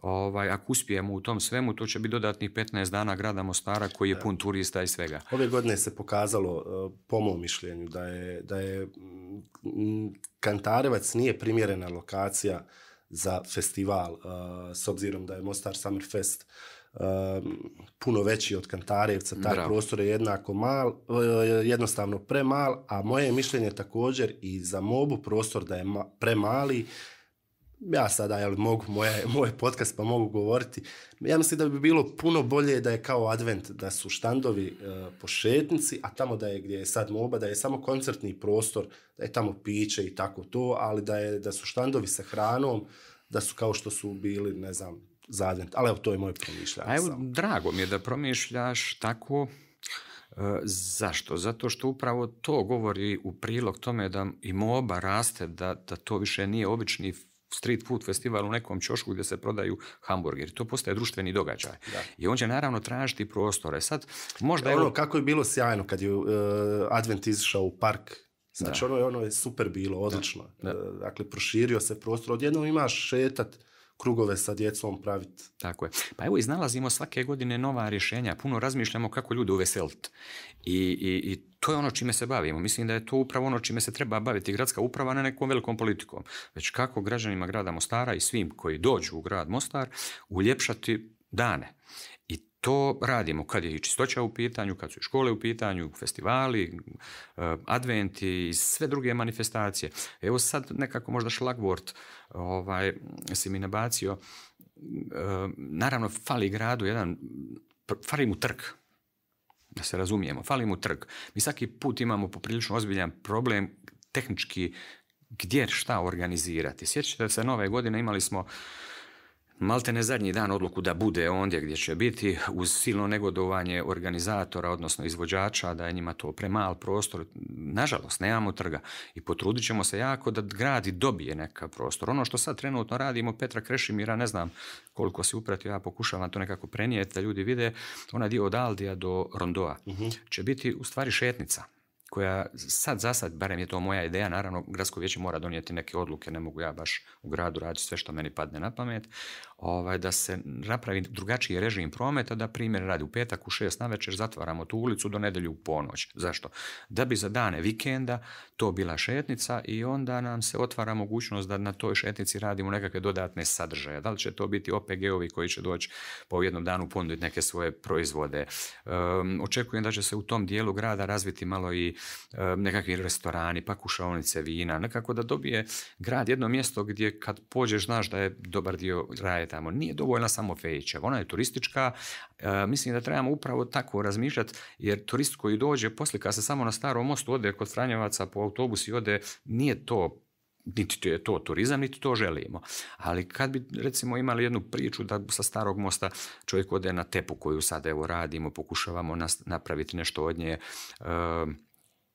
Ovaj, ako uspijemo u tom svemu, to će biti dodatnih 15 dana grada Mostara koji je pun turista i svega. Ove godine se pokazalo, e, po mom mišljenju, da je, da Kantarevac nije primjerena lokacija za festival, e, s obzirom da je Mostar Summer Fest puno veći od Kantarevca, taj prostor je jednako mal, e, jednostavno premal, a moje mišljenje također i za mobu prostor da je premali, ja sada jel, mogu, moje, moj podcast pa mogu govoriti, ja mislim da bi bilo puno bolje da je kao advent, da su štandovi e, po šetnici, a tamo da je gdje je sad moba, da je samo koncertni prostor, da je tamo piće i tako to, ali da, je, da su štandovi sa hranom, da su kao što su bili, ne znam, za advent. Ali evo, to je moje promišljanje. evo, drago mi je da promišljaš tako e, zašto? Zato što upravo to govori u prilog tome da i moba raste, da, da to više nije obični street food festival u nekom čošku gdje se prodaju hamburgeri. To postaje društveni događaj. I on će naravno tražiti prostore. Sad, možda... evo... kako je bilo sjajno kad je e, Advent izišao u park Znači, ono je ono je super bilo, odlično. E, dakle, proširio se prostor. Odjednom imaš šetat krugove sa djecom praviti. Tako je. Pa evo, iznalazimo svake godine nova rješenja. Puno razmišljamo kako ljude uveseliti. I, I to je ono čime se bavimo. Mislim da je to upravo ono čime se treba baviti gradska uprava, ne nekom velikom politikom. Već kako građanima grada Mostara i svim koji dođu u grad Mostar uljepšati dane to radimo kad je i čistoća u pitanju, kad su škole u pitanju, festivali, e, adventi i sve druge manifestacije. Evo sad nekako možda šlagvort ovaj, si mi nabacio. E, naravno, fali gradu jedan, fali mu trg, da se razumijemo, fali mu trg. Mi svaki put imamo poprilično ozbiljan problem tehnički gdje šta organizirati. Sjećate se, nove godine imali smo Malte ne zadnji dan odluku da bude ondje gdje će biti uz silno negodovanje organizatora odnosno izvođača da je njima to premal prostor nažalost nemamo trga i potrudit ćemo se jako da grad i dobije neka prostor ono što sad trenutno radimo Petra Krešimira ne znam koliko si upratio ja pokušavam to nekako prenijeti da ljudi vide ona dio od Aldija do Rondoa mhm. će biti u stvari šetnica koja sad za sad, barem je to moja ideja, naravno gradsko vijeće mora donijeti neke odluke, ne mogu ja baš u gradu raditi sve što meni padne na pamet, ovaj, da se napravi drugačiji režim prometa, da primjer radi u petak u šest na večer zatvaramo tu ulicu do nedelju u ponoć. Zašto? Da bi za dane vikenda to bila šetnica i onda nam se otvara mogućnost da na toj šetnici radimo nekakve dodatne sadržaje. Da li će to biti OPG-ovi koji će doći po pa jednom danu ponuditi neke svoje proizvode. Ehm, očekujem da će se u tom dijelu grada razviti malo i ehm, nekakvi restorani, pa kušaonice vina, nekako da dobije grad jedno mjesto gdje kad pođeš znaš da je dobar dio raje tamo. Nije dovoljna samo Fejićeva, ona je turistička. E, mislim da trebamo upravo tako razmišljati, jer turist koji dođe, poslika se samo na starom mostu, ode kod Franjevaca po autobus i ode, nije to niti je to turizam, niti to želimo. Ali kad bi recimo imali jednu priču da sa starog mosta čovjek ode na tepu koju sada evo radimo, pokušavamo napraviti nešto od nje e,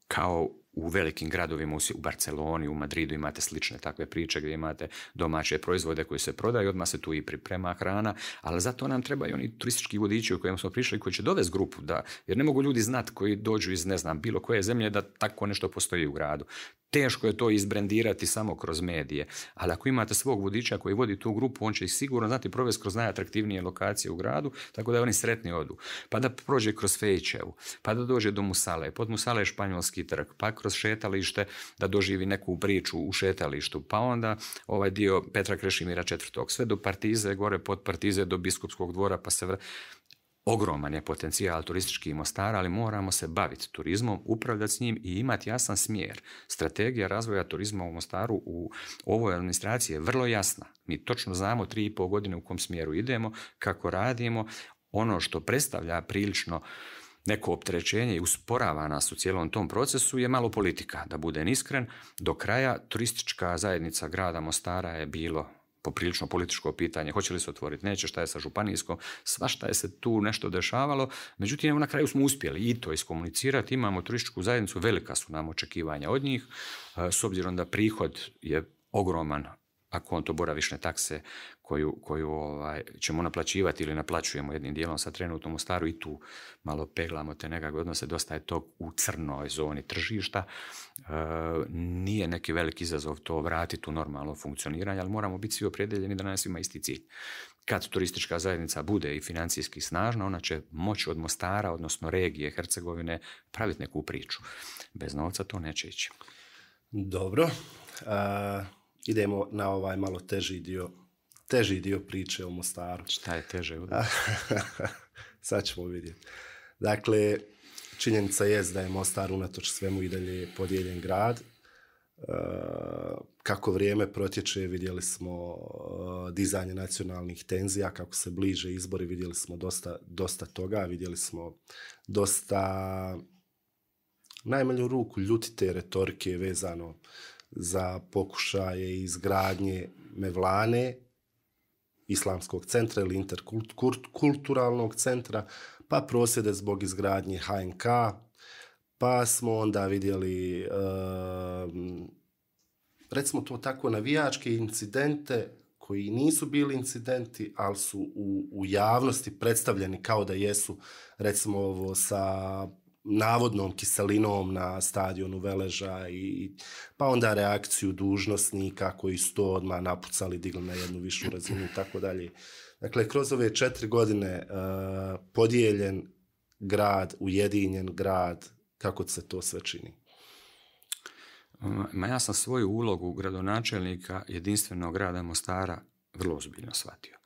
kao u velikim gradovima, u Barceloni, u Madridu imate slične takve priče gdje imate domaće proizvode koji se prodaju, odmah se tu i priprema hrana, ali zato nam trebaju oni turistički vodiči u kojem smo prišli koji će dovesti grupu, da, jer ne mogu ljudi znati koji dođu iz ne znam bilo koje zemlje da tako nešto postoji u gradu. Teško je to izbrendirati samo kroz medije, ali ako imate svog vodiča koji vodi tu grupu, on će ih sigurno znati provesti kroz najatraktivnije lokacije u gradu, tako da oni sretni odu. Pa da prođe kroz Fejčevu, pa da dođe do Musale, pod Musale je španjolski trg, pak kroz šetalište da doživi neku priču u šetalištu. Pa onda ovaj dio Petra Krešimira četvrtog, sve do Partize, gore pod Partize do Biskupskog dvora, pa se vr... Ogroman je potencijal turistički Mostara, ali moramo se baviti turizmom, upravljati s njim i imati jasan smjer. Strategija razvoja turizma u Mostaru u ovoj administraciji je vrlo jasna. Mi točno znamo tri i pol godine u kom smjeru idemo, kako radimo. Ono što predstavlja prilično neko opterećenje i usporava nas u cijelom tom procesu je malo politika. Da budem iskren, do kraja turistička zajednica grada Mostara je bilo poprilično političko pitanje, hoće li se otvoriti, neće, šta je sa županijskom, svašta je se tu nešto dešavalo, međutim na kraju smo uspjeli i to iskomunicirati, imamo turističku zajednicu, velika su nam očekivanja od njih, e, s obzirom da prihod je ogroman ako on to boravišne takse koju, koju ovaj, ćemo naplaćivati ili naplaćujemo jednim dijelom sa trenutnom u staru i tu malo peglamo te nekakve odnose, dosta je to u crnoj zoni tržišta. E, nije neki veliki izazov to vratiti u normalno funkcioniranje, ali moramo biti svi opredeljeni da nas ima isti cilj. Kad turistička zajednica bude i financijski snažna, ona će moći od Mostara, odnosno regije Hercegovine, praviti neku priču. Bez novca to neće ići. Dobro idemo na ovaj malo teži dio, teži dio priče o Mostaru. Šta je teže? Sad ćemo vidjeti. Dakle, činjenica je da je Mostar unatoč svemu i dalje podijeljen grad. E, kako vrijeme protječe vidjeli smo e, dizanje nacionalnih tenzija, kako se bliže izbori vidjeli smo dosta, toga, vidjeli smo dosta najmanju ruku ljutite retorike vezano za pokušaje izgradnje Mevlane, islamskog centra ili interkulturalnog centra, pa prosjede zbog izgradnje HNK, pa smo onda vidjeli, ehm, recimo to tako, navijačke incidente koji nisu bili incidenti, ali su u, u javnosti predstavljeni kao da jesu, recimo ovo sa navodnom kiselinom na stadionu Veleža i pa onda reakciju dužnosnika koji su to odmah napucali, digli na jednu višu razinu i tako dalje. Dakle, kroz ove četiri godine e, podijeljen grad, ujedinjen grad, kako se to sve čini? Ma ja sam svoju ulogu gradonačelnika jedinstvenog grada Mostara vrlo ozbiljno shvatio.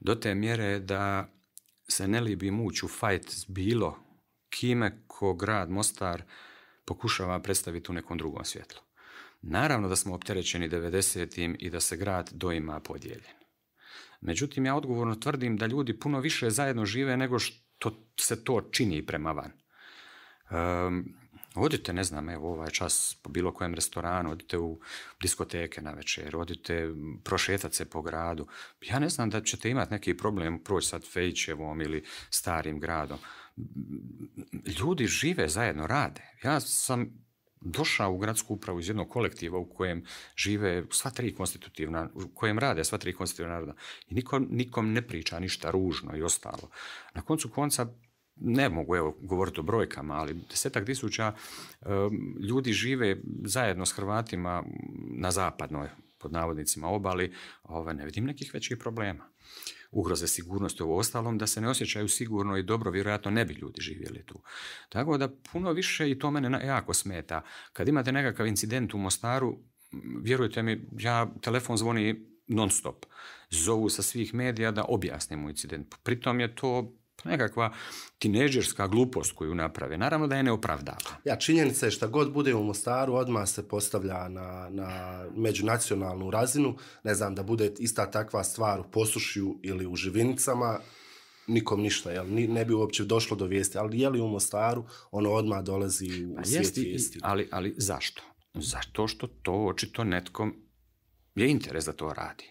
Do te mjere da se ne libim ući u fajt bilo kime ko grad Mostar pokušava predstaviti u nekom drugom svjetlu. Naravno da smo opterećeni 90. i da se grad doima podijeljen. Međutim, ja odgovorno tvrdim da ljudi puno više zajedno žive nego što se to čini prema van. Ehm, odite, ne znam, evo ovaj čas po bilo kojem restoranu, odite u diskoteke na večer, odite prošetat se po gradu. Ja ne znam da ćete imati neki problem proći sad Fejčevom ili starim gradom, ljudi žive zajedno, rade. Ja sam došao u gradsku upravu iz jednog kolektiva u kojem žive sva tri konstitutivna, u kojem rade sva tri konstitutivna naroda i nikom, ne priča ništa ružno i ostalo. Na koncu konca ne mogu evo govoriti o brojkama, ali desetak tisuća ljudi žive zajedno s Hrvatima na zapadnoj pod navodnicima obali, ovaj, ne vidim nekih većih problema. Ugroze sigurnosti u ostalom, da se ne osjećaju sigurno i dobro, vjerojatno ne bi ljudi živjeli tu. Tako da puno više i to mene jako smeta. Kad imate nekakav incident u Mostaru, vjerujte mi, ja, telefon zvoni non stop. Zovu sa svih medija da objasnim incident. Pritom je to pa nekakva tineđerska glupost koju naprave. Naravno da je neopravdava. Ja, činjenica je šta god bude u Mostaru, odmah se postavlja na, na međunacionalnu razinu. Ne znam, da bude ista takva stvar u Posušju ili u Živinicama, nikom ništa, jel? ne bi uopće došlo do vijesti, ali je li u Mostaru, ono odmah dolazi u pa vijesti. Ali, zašto? Zato što to očito netkom je interes da to radi.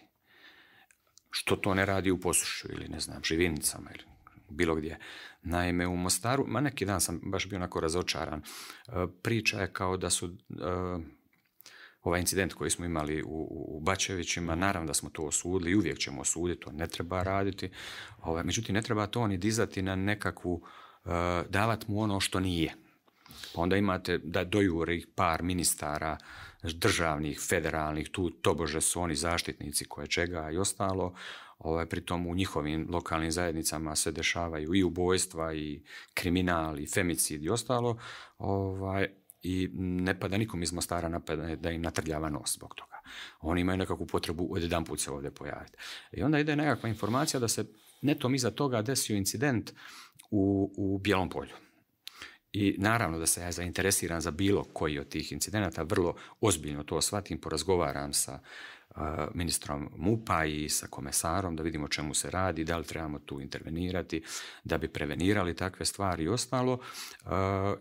Što to ne radi u Posušju ili ne znam, Živinicama ili bilo gdje. Naime, u Mostaru, ma neki dan sam baš bio onako razočaran. E, priča je kao da su e, ovaj incident koji smo imali u, Bačevićima, mhm. naravno da smo to osudili i uvijek ćemo osuditi, to ne treba mhm. raditi. Ovaj, međutim, ne treba to ni dizati na nekakvu, e, davat mu ono što nije. Pa onda imate da dojuri par ministara državnih, federalnih, tu tobože su oni zaštitnici koje čega i ostalo, Ovaj, pri u njihovim lokalnim zajednicama se dešavaju i ubojstva i kriminal i femicid i ostalo. Ovaj, i ne pada nikom iz Mostara na da im natrljava nos zbog toga. Oni imaju nekakvu potrebu od jedan put se ovdje pojaviti. I onda ide nekakva informacija da se netom iza toga desio incident u, u Bijelom polju. I naravno da se ja zainteresiran za bilo koji od tih incidenata, vrlo ozbiljno to shvatim, porazgovaram sa ministrom MUPA i sa komesarom da vidimo čemu se radi, da li trebamo tu intervenirati, da bi prevenirali takve stvari i ostalo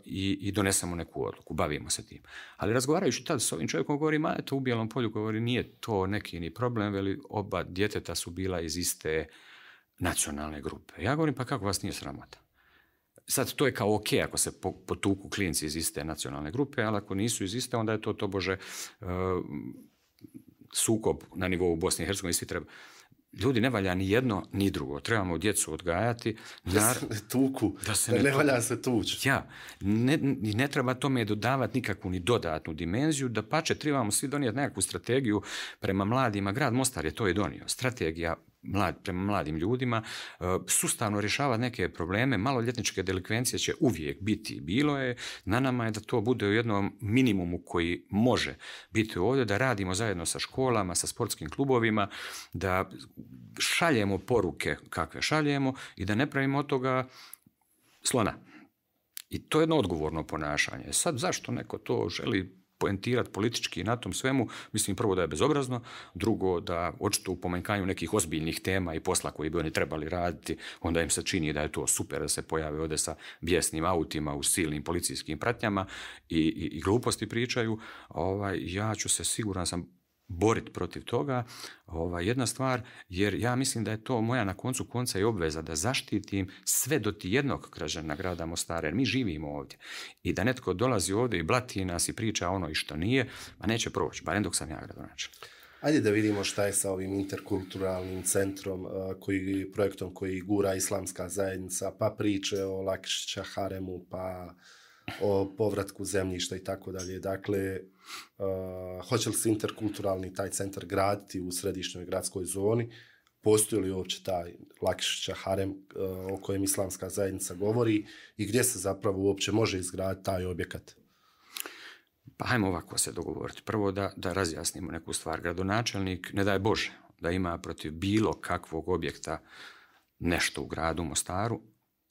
i, i donesemo neku odluku, bavimo se tim. Ali razgovarajući tad s ovim čovjekom govori, ma eto u Bijelom polju govori, nije to neki ni problem, veli oba djeteta su bila iz iste nacionalne grupe. Ja govorim, pa kako vas nije sramota? sad to je kao ok ako se potuku klinci iz iste nacionalne grupe, ali ako nisu iz iste, onda je to tobože bože sukob na nivou Bosne i Hercegovine, treba. Ljudi, ne valja ni jedno, ni drugo. Trebamo djecu odgajati. Da ne tuku. Da se ne, valja se tući. Ja. Ne, ne treba tome dodavati nikakvu ni dodatnu dimenziju. Da pače, trebamo svi donijeti nekakvu strategiju prema mladima. Grad Mostar je to i donio. Strategija prema mladim ljudima, e, sustavno rješava neke probleme, maloljetničke delikvencije će uvijek biti. Bilo je, na nama je da to bude u jednom minimumu koji može biti ovdje, da radimo zajedno sa školama, sa sportskim klubovima, da šaljemo poruke kakve šaljemo i da ne pravimo od toga slona. I to je jedno odgovorno ponašanje. E sad zašto neko to želi poentirati politički na tom svemu, mislim prvo da je bezobrazno, drugo da očito u pomanjkanju nekih ozbiljnih tema i posla koji bi oni trebali raditi, onda im se čini da je to super da se pojave ovdje sa bijesnim autima u silnim policijskim pratnjama i, gluposti pričaju, ovaj, ja ću se siguran sam boriti protiv toga, ova, jedna stvar, jer ja mislim da je to moja na koncu konca i obveza da zaštitim sve do ti jednog grada Mostara, jer mi živimo ovdje. I da netko dolazi ovdje i blati nas i priča ono i što nije, ma neće proći, barem dok sam ja gradonačelnik. Ajde da vidimo šta je sa ovim interkulturalnim centrom, koji, projektom koji gura islamska zajednica, pa priče o Lakšića Haremu, pa o povratku zemljišta i tako dalje. Dakle, uh, hoće li se interkulturalni taj centar graditi u središnjoj gradskoj zoni? Postoji li uopće taj Lakišića harem o kojem islamska zajednica govori i gdje se zapravo uopće može izgraditi taj objekat? Pa hajmo ovako se dogovoriti. Prvo da, da razjasnimo neku stvar. Gradonačelnik, ne daj Bože, da ima protiv bilo kakvog objekta nešto u gradu Mostaru,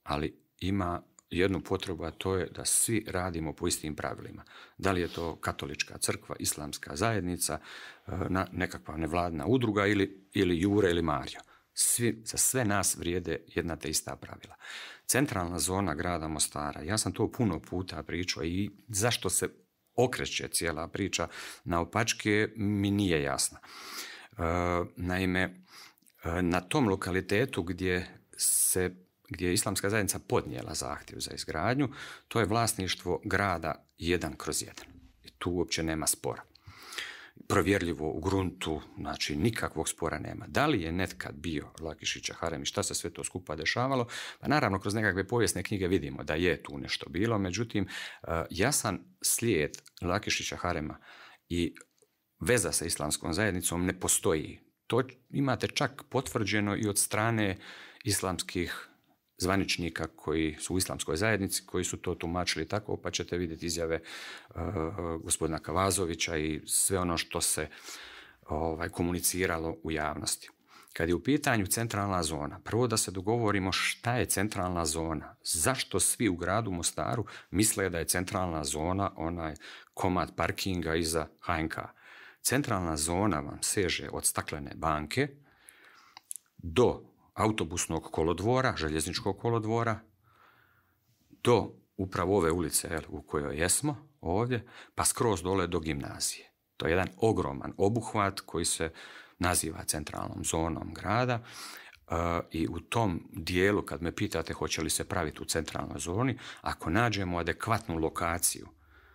ali ima jednu potrebu, a to je da svi radimo po istim pravilima. Da li je to katolička crkva, islamska zajednica, e, nekakva nevladna udruga ili, ili Jure ili Marija. Svi, za sve nas vrijede jedna te ista pravila. Centralna zona grada Mostara, ja sam to puno puta pričao i zašto se okreće cijela priča na opačke mi nije jasna. E, naime, e, na tom lokalitetu gdje se gdje je islamska zajednica podnijela zahtjev za izgradnju, to je vlasništvo grada jedan kroz jedan. tu uopće nema spora. Provjerljivo u gruntu, znači nikakvog spora nema. Da li je netkad bio Lakišića harem i šta se sve to skupa dešavalo? Pa naravno, kroz nekakve povijesne knjige vidimo da je tu nešto bilo, međutim, eh, jasan slijed Lakišića harema i veza sa islamskom zajednicom ne postoji. To imate čak potvrđeno i od strane islamskih zvaničnika koji su u islamskoj zajednici, koji su to tumačili tako, pa ćete vidjeti izjave e, gospodina Kavazovića i sve ono što se ovaj, komuniciralo u javnosti. Kad je u pitanju centralna zona, prvo da se dogovorimo šta je centralna zona, zašto svi u gradu Mostaru misle da je centralna zona onaj komad parkinga iza HNK. Centralna zona vam seže od staklene banke do autobusnog kolodvora, željezničkog kolodvora, do upravo ove ulice u kojoj jesmo ovdje, pa skroz dole do gimnazije. To je jedan ogroman obuhvat koji se naziva centralnom zonom grada e, i u tom dijelu kad me pitate hoće li se praviti u centralnoj zoni, ako nađemo adekvatnu lokaciju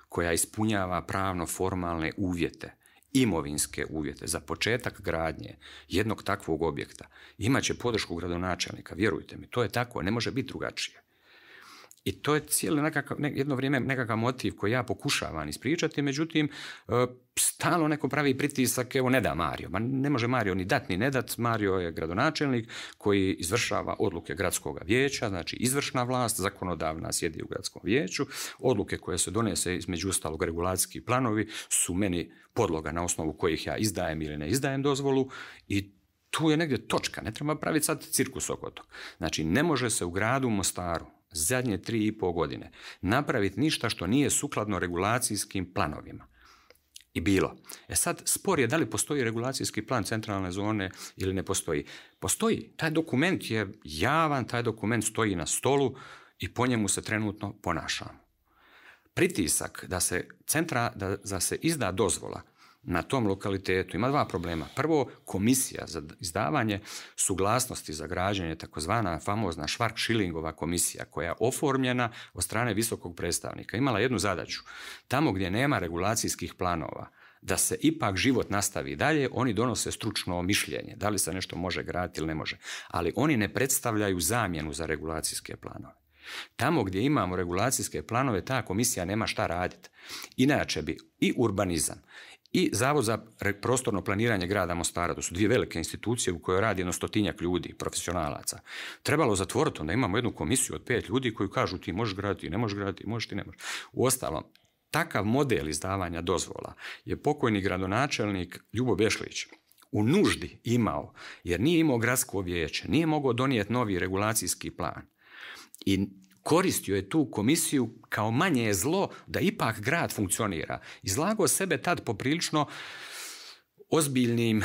koja ispunjava pravno formalne uvjete imovinske uvjete za početak gradnje jednog takvog objekta, imat će podršku gradonačelnika, vjerujte mi, to je tako, ne može biti drugačije. I to je cijeli jedno vrijeme nekakav motiv koji ja pokušavam ispričati, međutim, e, stalno neko pravi pritisak, evo ne da Mario, ma ne može Mario ni dat ni ne dat, Mario je gradonačelnik koji izvršava odluke gradskog vijeća, znači izvršna vlast, zakonodavna sjedi u gradskom vijeću, odluke koje se donese između ostalog regulacijski planovi su meni podloga na osnovu kojih ja izdajem ili ne izdajem dozvolu i tu je negdje točka, ne treba praviti sad cirkus oko toga. Znači, ne može se u gradu Mostaru zadnje tri i pol godine napraviti ništa što nije sukladno regulacijskim planovima. I bilo. E sad, spor je da li postoji regulacijski plan centralne zone ili ne postoji. Postoji. Taj dokument je javan, taj dokument stoji na stolu i po njemu se trenutno ponašamo. Pritisak da se, centra, da, da se izda dozvola na tom lokalitetu ima dva problema. Prvo, komisija za izdavanje suglasnosti za građenje, takozvana famozna Švark Šilingova komisija, koja je oformljena od strane visokog predstavnika. Imala jednu zadaću. Tamo gdje nema regulacijskih planova, da se ipak život nastavi dalje, oni donose stručno mišljenje, da li se nešto može graditi ili ne može. Ali oni ne predstavljaju zamjenu za regulacijske planove. Tamo gdje imamo regulacijske planove, ta komisija nema šta raditi. Inače bi i urbanizam i Zavod za prostorno planiranje grada Mostara, to su dvije velike institucije u kojoj radi jedno stotinjak ljudi, profesionalaca. Trebalo zatvoriti, onda imamo jednu komisiju od pet ljudi koji kažu ti možeš graditi, ne možeš graditi, možeš ti, ne možeš. Uostalom, takav model izdavanja dozvola je pokojni gradonačelnik Ljubo Bešlić u nuždi imao, jer nije imao gradsko vijeće, nije mogao donijeti novi regulacijski plan. I Koristio je tu komisiju kao manje zlo da ipak grad funkcionira. Izlagao sebe tad poprilično ozbiljnim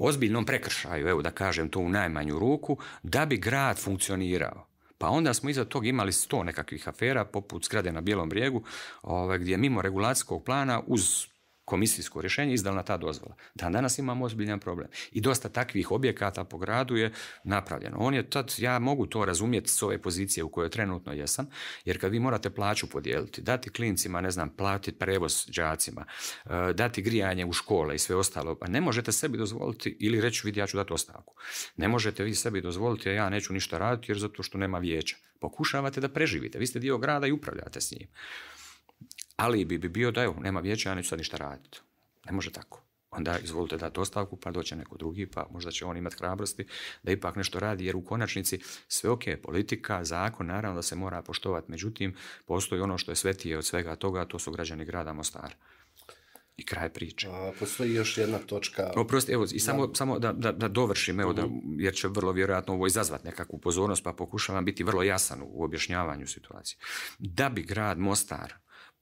ozbiljnom prekršaju, evo da kažem to u najmanju ruku, da bi grad funkcionirao. Pa onda smo iza toga imali sto nekakvih afera, poput zgrade na Bijelom brijegu, ovaj, gdje mimo regulacijskog plana uz komisijsko rješenje, izdala ta dozvola. Dan danas imamo ozbiljan problem. I dosta takvih objekata po gradu je napravljeno. On je tad, ja mogu to razumjeti s ove pozicije u kojoj trenutno jesam, jer kad vi morate plaću podijeliti, dati klincima, ne znam, platiti prevoz đacima, e, dati grijanje u škole i sve ostalo, pa ne možete sebi dozvoliti ili reći vidi ja ću dati ostavku. Ne možete vi sebi dozvoliti, ja neću ništa raditi jer zato što nema vijeća. Pokušavate da preživite, vi ste dio grada i upravljate s njim ali bi bio da evo, nema vijeća, ja neću sad ništa raditi. Ne može tako. Onda izvolite dati ostavku, pa doće neko drugi, pa možda će on imati hrabrosti da ipak nešto radi, jer u konačnici sve ok, politika, zakon, naravno da se mora poštovati, međutim, postoji ono što je svetije od svega toga, a to su građani grada Mostar i kraj priče. postoji još jedna točka. Oprosti, evo, i samo, da. samo da, da, da dovršim, evo, da, mhm. jer će vrlo vjerojatno ovo izazvati nekakvu pozornost, pa pokušavam biti vrlo jasan u objašnjavanju situacije. Da bi grad Mostar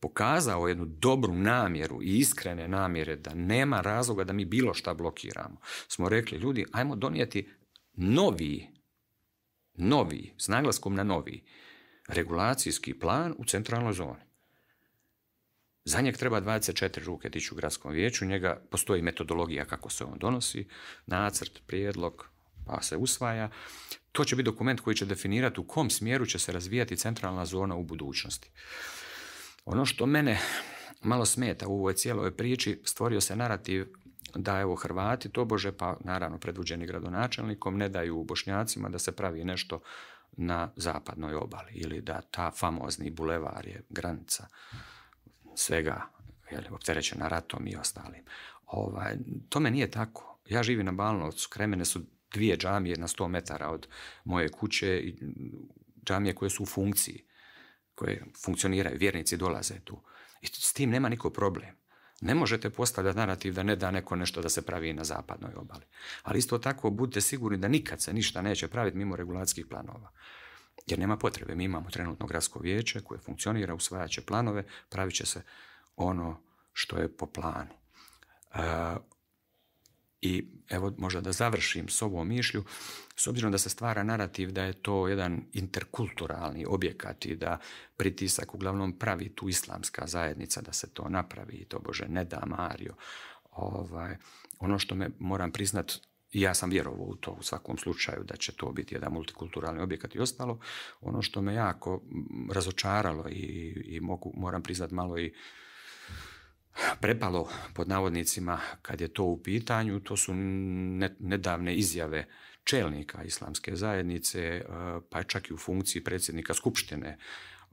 pokazao jednu dobru namjeru i iskrene namjere da nema razloga da mi bilo šta blokiramo, smo rekli ljudi, ajmo donijeti novi, novi, s naglaskom na novi, regulacijski plan u centralnoj zoni. Za njeg treba 24 ruke tiču u gradskom vijeću, njega postoji metodologija kako se on donosi, nacrt, prijedlog, pa se usvaja. To će biti dokument koji će definirati u kom smjeru će se razvijati centralna zona u budućnosti. Ono što mene malo smeta u ovoj cijeloj priči, stvorio se narativ da evo Hrvati to bože, pa naravno predvuđeni gradonačelnikom, ne daju Bošnjacima da se pravi nešto na zapadnoj obali ili da ta famozni bulevar je granica svega jel, opterećena ratom i ostalim. Ovaj, to tome nije tako. Ja živim na Balnovcu, kremene su dvije džamije na 100 metara od moje kuće i džamije koje su u funkciji koje funkcioniraju, vjernici dolaze tu. I s tim nema niko problem. Ne možete postavljati narativ da ne da neko nešto da se pravi na zapadnoj obali. Ali isto tako budite sigurni da nikad se ništa neće praviti mimo regulacijskih planova. Jer nema potrebe. Mi imamo trenutno gradsko vijeće koje funkcionira, usvajaće planove, pravit će se ono što je po planu. E, i evo možda da završim s ovom mišlju, s obzirom da se stvara narativ da je to jedan interkulturalni objekat i da pritisak uglavnom pravi tu islamska zajednica da se to napravi i to bože ne da Mario. Ovaj, ono što me moram priznat, ja sam vjerovao u to u svakom slučaju da će to biti jedan multikulturalni objekat i ostalo. Ono što me jako razočaralo i, moram priznat malo i prepalo pod navodnicima kad je to u pitanju, to su nedavne izjave čelnika islamske zajednice, e, pa čak i u funkciji predsjednika Skupštine,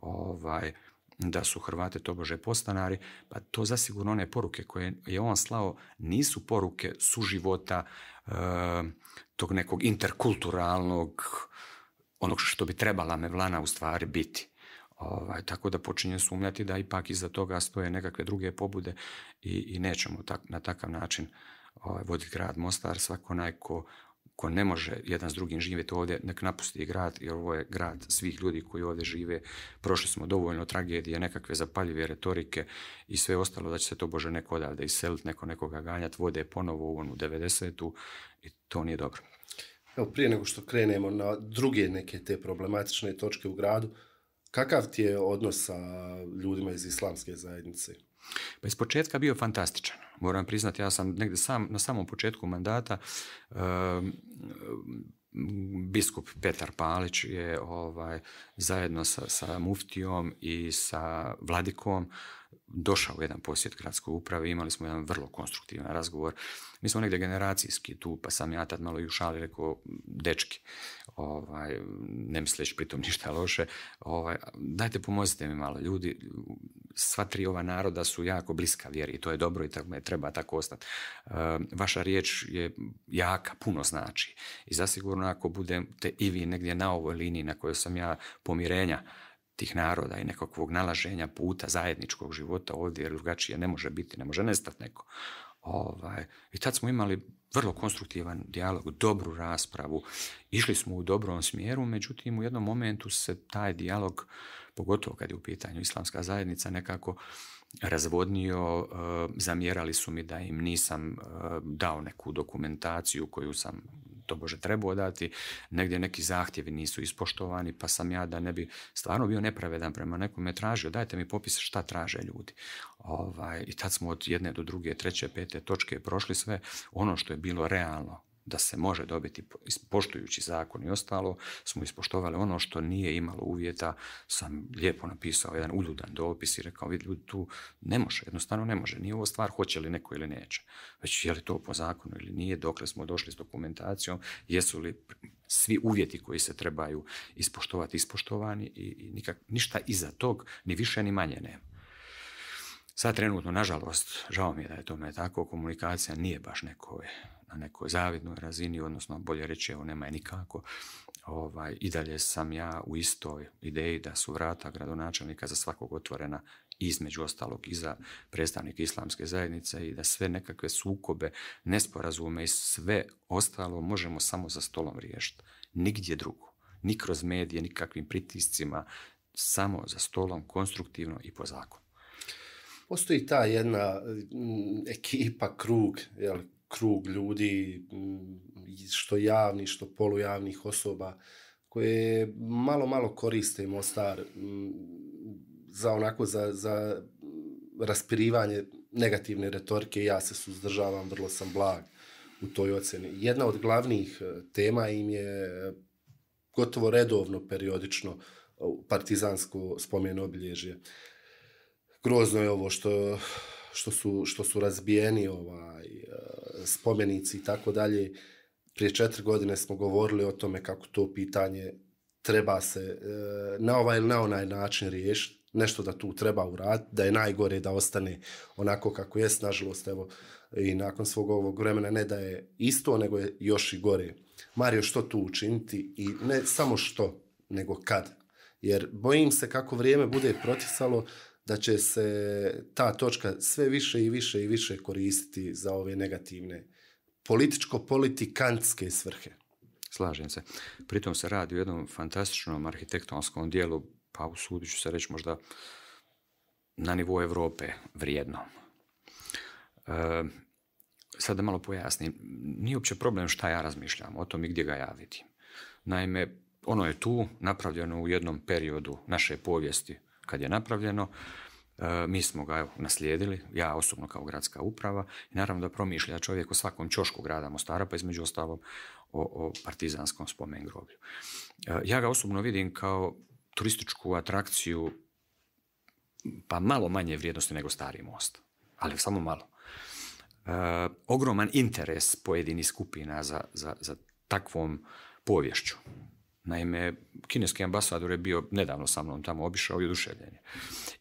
ovaj, da su Hrvate tobože postanari, pa to zasigurno one poruke koje je on slao nisu poruke suživota e, tog nekog interkulturalnog, onog što bi trebala Mevlana u stvari biti. Ovaj, tako da počinjem sumnjati da ipak iza toga stoje nekakve druge pobude i, nećemo na takav način ovaj, voditi grad Mostar. Svako onaj ko, ne može jedan s drugim živjeti ovdje, nek napusti grad, jer ovo je grad svih ljudi koji ovdje žive. Prošli smo dovoljno tragedije, nekakve zapaljive retorike i sve ostalo da će se to Bože neko odavde iseliti, neko nekoga ganjat, vode ponovo u onu 90-u i to nije dobro. Evo, prije nego što krenemo na druge neke te problematične točke u gradu, Kakav ti je odnos sa ljudima iz islamske zajednice? Pa iz početka bio fantastičan. Moram priznati, ja sam negdje sam, na samom početku mandata ehm, biskup Petar Palić je ovaj, zajedno sa, sa muftijom i sa vladikom došao u jedan posjet gradskoj upravi, imali smo jedan vrlo konstruktivan razgovor. Mi smo negdje generacijski tu, pa sam ja tad malo i u šali rekao, dečki, ovaj, ne misleći pritom ništa loše, ovaj, dajte pomozite mi malo ljudi, sva tri ova naroda su jako bliska vjeri i to je dobro i tako, treba tako ostati. Ehm, vaša riječ je jaka, puno znači i zasigurno ako budete i vi negdje na ovoj liniji na kojoj sam ja pomirenja, tih naroda i nekakvog nalaženja puta zajedničkog života ovdje, jer drugačije ne može biti, ne može nestati neko. Ovaj, I tad smo imali vrlo konstruktivan dijalog, dobru raspravu. Išli smo u dobrom smjeru, međutim u jednom momentu se taj dijalog, pogotovo kad je u pitanju islamska zajednica, nekako razvodnio, e, zamjerali su mi da im nisam e, dao neku dokumentaciju koju sam to bože trebao dati, negdje neki zahtjevi nisu ispoštovani, pa sam ja da ne bi stvarno bio nepravedan prema nekome tražio, dajte mi popis šta traže ljudi. Ovaj, I tad smo od jedne do druge, treće, pete točke prošli sve ono što je bilo realno da se može dobiti, poštujući zakon i ostalo, smo ispoštovali ono što nije imalo uvjeta. Sam lijepo napisao jedan uljudan dopis i rekao, vidi ljudi, tu ne može, jednostavno ne može. Nije ovo stvar hoće li neko ili neće. Već je li to po zakonu ili nije, dokle smo došli s dokumentacijom, jesu li svi uvjeti koji se trebaju ispoštovati, ispoštovani i, ništa iza tog, ni više ni manje nema. Sad trenutno, nažalost, žao mi je da je tome tako, komunikacija nije baš neko na nekoj zavidnoj razini, odnosno bolje reći evo nema je nikako. Ovaj, I dalje sam ja u istoj ideji da su vrata gradonačelnika za svakog otvorena između ostalog i za predstavnike islamske zajednice i da sve nekakve sukobe, nesporazume i sve ostalo možemo samo za stolom riješiti. Nigdje drugo. Ni kroz medije, ni kakvim pritiscima, samo za stolom, konstruktivno i po zakonu. Postoji ta jedna mm, ekipa, krug, jel, krug ljudi, mm, što javni, što polujavnih osoba, koje malo, malo koriste Mostar mm, za onako, za, za raspirivanje negativne retorike. Ja se suzdržavam, vrlo sam blag u toj ocjeni. Jedna od glavnih e, tema im je e, gotovo redovno, periodično, e, partizansko spomen obilježje. Grozno je ovo što, što, su, što su razbijeni ovaj, spomenici i tako dalje. Prije četiri godine smo govorili o tome kako to pitanje treba se e, na ovaj ili na onaj način riješiti, nešto da tu treba uraditi, da je najgore da ostane onako kako je, nažalost, evo, i nakon svog ovog vremena ne da je isto, nego je još i gore. Mario, što tu učiniti i ne samo što, nego kad? Jer bojim se kako vrijeme bude protisalo da će se ta točka sve više i više i više koristiti za ove negativne političko-politikantske svrhe. Slažem se. Pritom se radi o jednom fantastičnom arhitektonskom dijelu, pa usudit ću se reći možda na nivou Europe vrijednom. E, sad da malo pojasnim, nije uopće problem šta ja razmišljam o tom i gdje ga ja vidim. Naime, ono je tu napravljeno u jednom periodu naše povijesti kad je napravljeno, e, mi smo ga evo, naslijedili, ja osobno kao gradska uprava i naravno da promišlja čovjek o svakom ćošku grada Mostara, pa između ostalog o, partizanskom spomen groblju. E, ja ga osobno vidim kao turističku atrakciju pa malo manje vrijednosti nego stari most, ali samo malo. E, ogroman interes pojedinih skupina za, za takvom povješću. Naime, kineski ambasador je bio nedavno sa mnom tamo obišao i oduševljen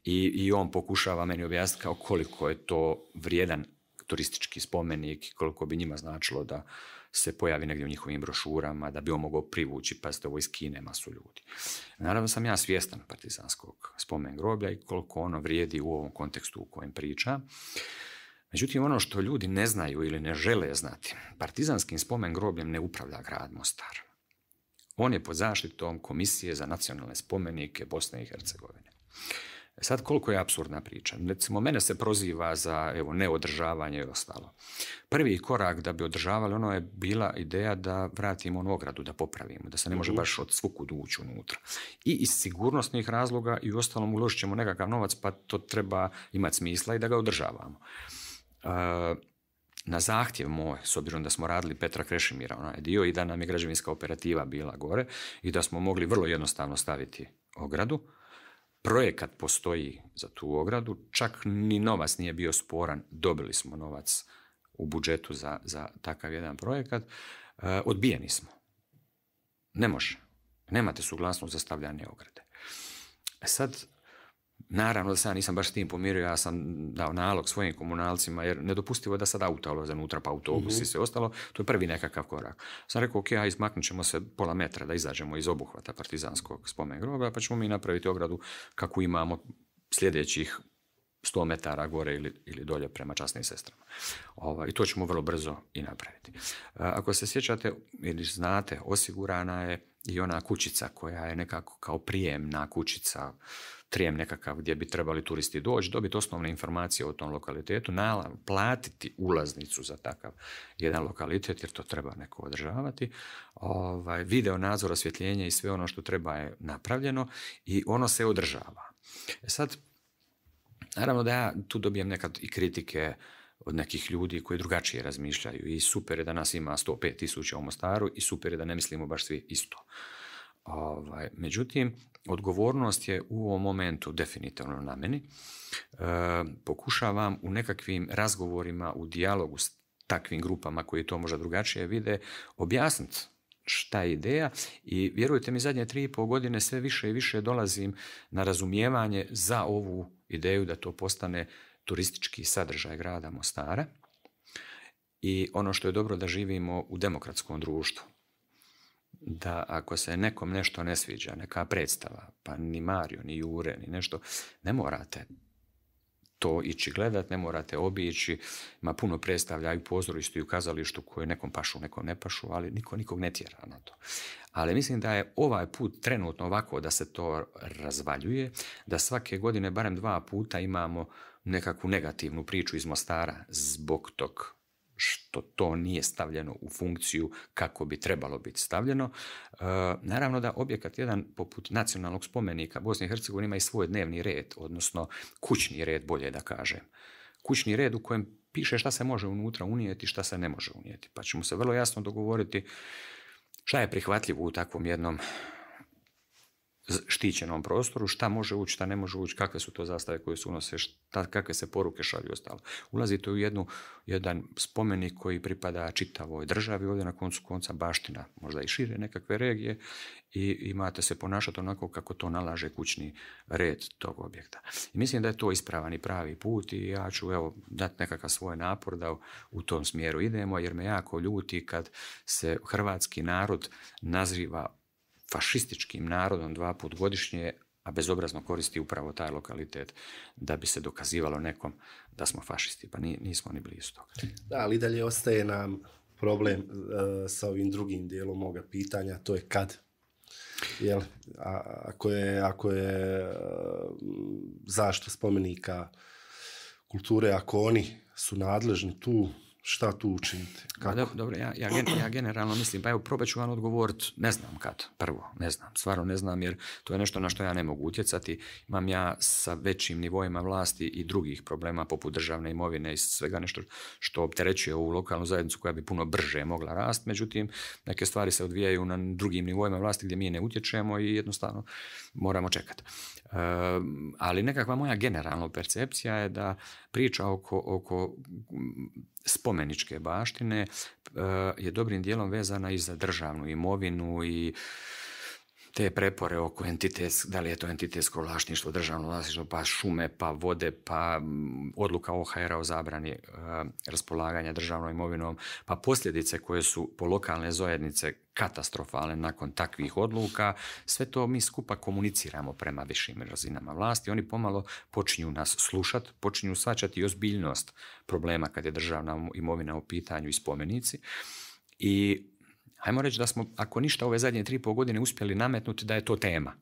I, I on pokušava meni objasniti kao koliko je to vrijedan turistički spomenik i koliko bi njima značilo da se pojavi negdje u njihovim brošurama, da bi on mogao privući, pazite, ovo iz Kine masu ljudi. Naravno sam ja svjestan partizanskog spomen groblja i koliko ono vrijedi u ovom kontekstu u kojem priča. Međutim, ono što ljudi ne znaju ili ne žele znati, partizanskim spomen grobljem ne upravlja grad Mostar. On je pod zaštitom Komisije za nacionalne spomenike Bosne i Hercegovine. E sad koliko je absurdna priča. Recimo, mene se proziva za evo, neodržavanje i ostalo. Prvi korak da bi održavali ono je bila ideja da vratimo onu ogradu, da popravimo, da se ne može mhm. baš od svuku ući unutra. I iz sigurnosnih razloga i u ostalom uložit ćemo nekakav novac, pa to treba imati smisla i da ga održavamo. E, na zahtjev moj, s obzirom da smo radili Petra Krešimira, onaj dio, i da nam je građevinska operativa bila gore i da smo mogli vrlo jednostavno staviti ogradu, projekat postoji za tu ogradu, čak ni novac nije bio sporan, dobili smo novac u budžetu za, za takav jedan projekat, e, odbijeni smo. Ne može. Nemate suglasnost za stavljanje ograde. E sad, Naravno da sam nisam baš s tim pomirio, ja sam dao nalog svojim komunalcima, jer nedopustivo je da sad auta uloze unutra, pa autobus mhm. i sve ostalo, to je prvi nekakav korak. Sam rekao, ok, a izmaknut ćemo se pola metra da izađemo iz obuhvata partizanskog spomen groba, pa ćemo mi napraviti ogradu kako imamo sljedećih 100 metara gore ili, dolje prema časnim sestrama. Ovaj, I to ćemo vrlo brzo i napraviti. E, ako se sjećate ili znate, osigurana je i ona kućica koja je nekako kao prijemna kućica, trijem nekakav gdje bi trebali turisti doći, dobiti osnovne informacije o tom lokalitetu, nala, platiti ulaznicu za takav jedan lokalitet jer to treba neko održavati. Ovaj, video nadzor, osvjetljenje i sve ono što treba je napravljeno i ono se održava. E sad, Naravno da ja tu dobijem nekad i kritike od nekih ljudi koji drugačije razmišljaju i super je da nas ima 105 tisuća u Mostaru i super je da ne mislimo baš svi isto. Ovaj, međutim, odgovornost je u ovom momentu definitivno na meni. E, pokušavam u nekakvim razgovorima, u dijalogu s takvim grupama koji to možda drugačije vide, objasniti šta je ideja i vjerujte mi zadnje tri i pol godine sve više i više dolazim na razumijevanje za ovu ideju da to postane turistički sadržaj grada Mostara i ono što je dobro da živimo u demokratskom društvu. Da ako se nekom nešto ne sviđa, neka predstava, pa ni Mario, ni Jure, ni nešto, ne morate to ići gledat, ne morate obići, ima puno predstavlja i pozorištu i u kazalištu koje nekom pašu, nekom ne pašu, ali niko nikog ne tjera na to. Ali mislim da je ovaj put trenutno ovako da se to razvaljuje, da svake godine barem dva puta imamo nekakvu negativnu priču iz Mostara zbog tog što to nije stavljeno u funkciju kako bi trebalo biti stavljeno. E, naravno da objekat jedan poput nacionalnog spomenika Bosne i Hercegovine ima i svoj dnevni red, odnosno kućni red bolje da kažem. Kućni red u kojem piše šta se može unutra unijeti, šta se ne može unijeti. Pa ćemo se vrlo jasno dogovoriti šta je prihvatljivo u takvom jednom štićenom prostoru, šta može ući, šta ne može ući, kakve su to zastave koje su unose, šta, kakve se poruke šalju ostalo. Ulazite u jednu, jedan spomenik koji pripada čitavoj državi, ovdje na koncu konca baština, možda i šire nekakve regije i imate se ponašati onako kako to nalaže kućni red tog objekta. I mislim da je to ispravan i pravi put i ja ću evo dati nekakav svoj napor da u tom smjeru idemo jer me jako ljuti kad se hrvatski narod naziva fašističkim narodom dva put godišnje, a bezobrazno koristi upravo taj lokalitet da bi se dokazivalo nekom da smo fašisti, pa nismo ni blizu toga. Da, ali dalje ostaje nam problem e, sa ovim drugim dijelom moga pitanja, to je kad Jel, ako je, ako e, zašto spomenika kulture, ako oni su nadležni tu šta tu učiniti? Kako? Dobro, ja, generalno mislim, pa evo, probat ću vam odgovoriti, ne znam kad, prvo, ne znam, stvarno ne znam, jer to je nešto na što ja ne mogu utjecati. Imam ja sa većim nivoima vlasti i drugih problema, poput državne imovine i svega nešto što opterećuje ovu lokalnu zajednicu koja bi puno brže mogla rast, međutim, neke stvari se odvijaju na drugim nivoima vlasti gdje mi ne utječemo i jednostavno moramo čekati. Ehm, ali nekakva moja generalna percepcija je da Priča oko, oko mm, spomeničke baštine e, je dobrim dijelom vezana i za državnu imovinu i te prepore oko entitets, da li je to entitetsko vlasništvo, državno vlasništvo, pa šume, pa vode, pa mm, odluka OHR-a o zabrani e, raspolaganja državnom imovinom, pa posljedice koje su po lokalne zajednice katastrofalne nakon takvih odluka, sve to mi skupa komuniciramo prema višim razinama vlasti. Oni pomalo počinju nas slušat, počinju svačati ozbiljnost problema kad je državna imovina u pitanju i spomenici i Hajmo reći da smo, ako ništa ove zadnje tri pol godine uspjeli nametnuti da je to tema.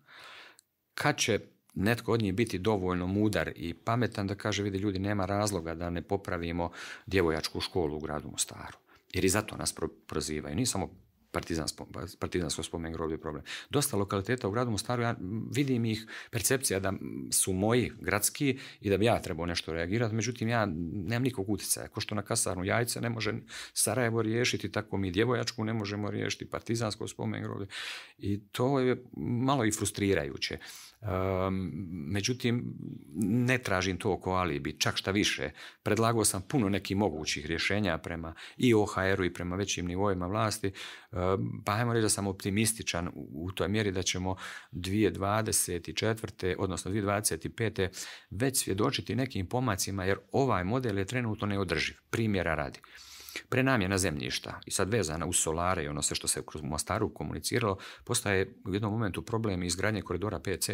Kad će netko od njih biti dovoljno mudar i pametan da kaže, vidi ljudi, nema razloga da ne popravimo djevojačku školu u gradu Mostaru. Jer i zato nas prozivaju. Nije samo partizansko, spomen groblje problem. Dosta lokaliteta u gradu Mostaru, ja vidim ih percepcija da su moji gradski i da bi ja trebao nešto reagirati, međutim ja nemam nikog utjecaja. Ko što na kasarnu jajce ne može Sarajevo riješiti, tako mi djevojačku ne možemo riješiti, partizansko spomen groblje. I to je malo i frustrirajuće. Ehm, međutim, ne tražim to oko alibi, čak šta više. Predlagao sam puno nekih mogućih rješenja prema i OHR-u i prema većim nivoima vlasti, ehm, pa ajmo reći da sam optimističan u, u toj mjeri da ćemo 2024. odnosno 2025. već svjedočiti nekim pomacima jer ovaj model je trenutno neodrživ. Primjera radi. Prenamjena zemljišta i sad vezana uz solare i ono sve što se kroz Mostaru komuniciralo, postaje u jednom momentu problem izgradnje koridora PC.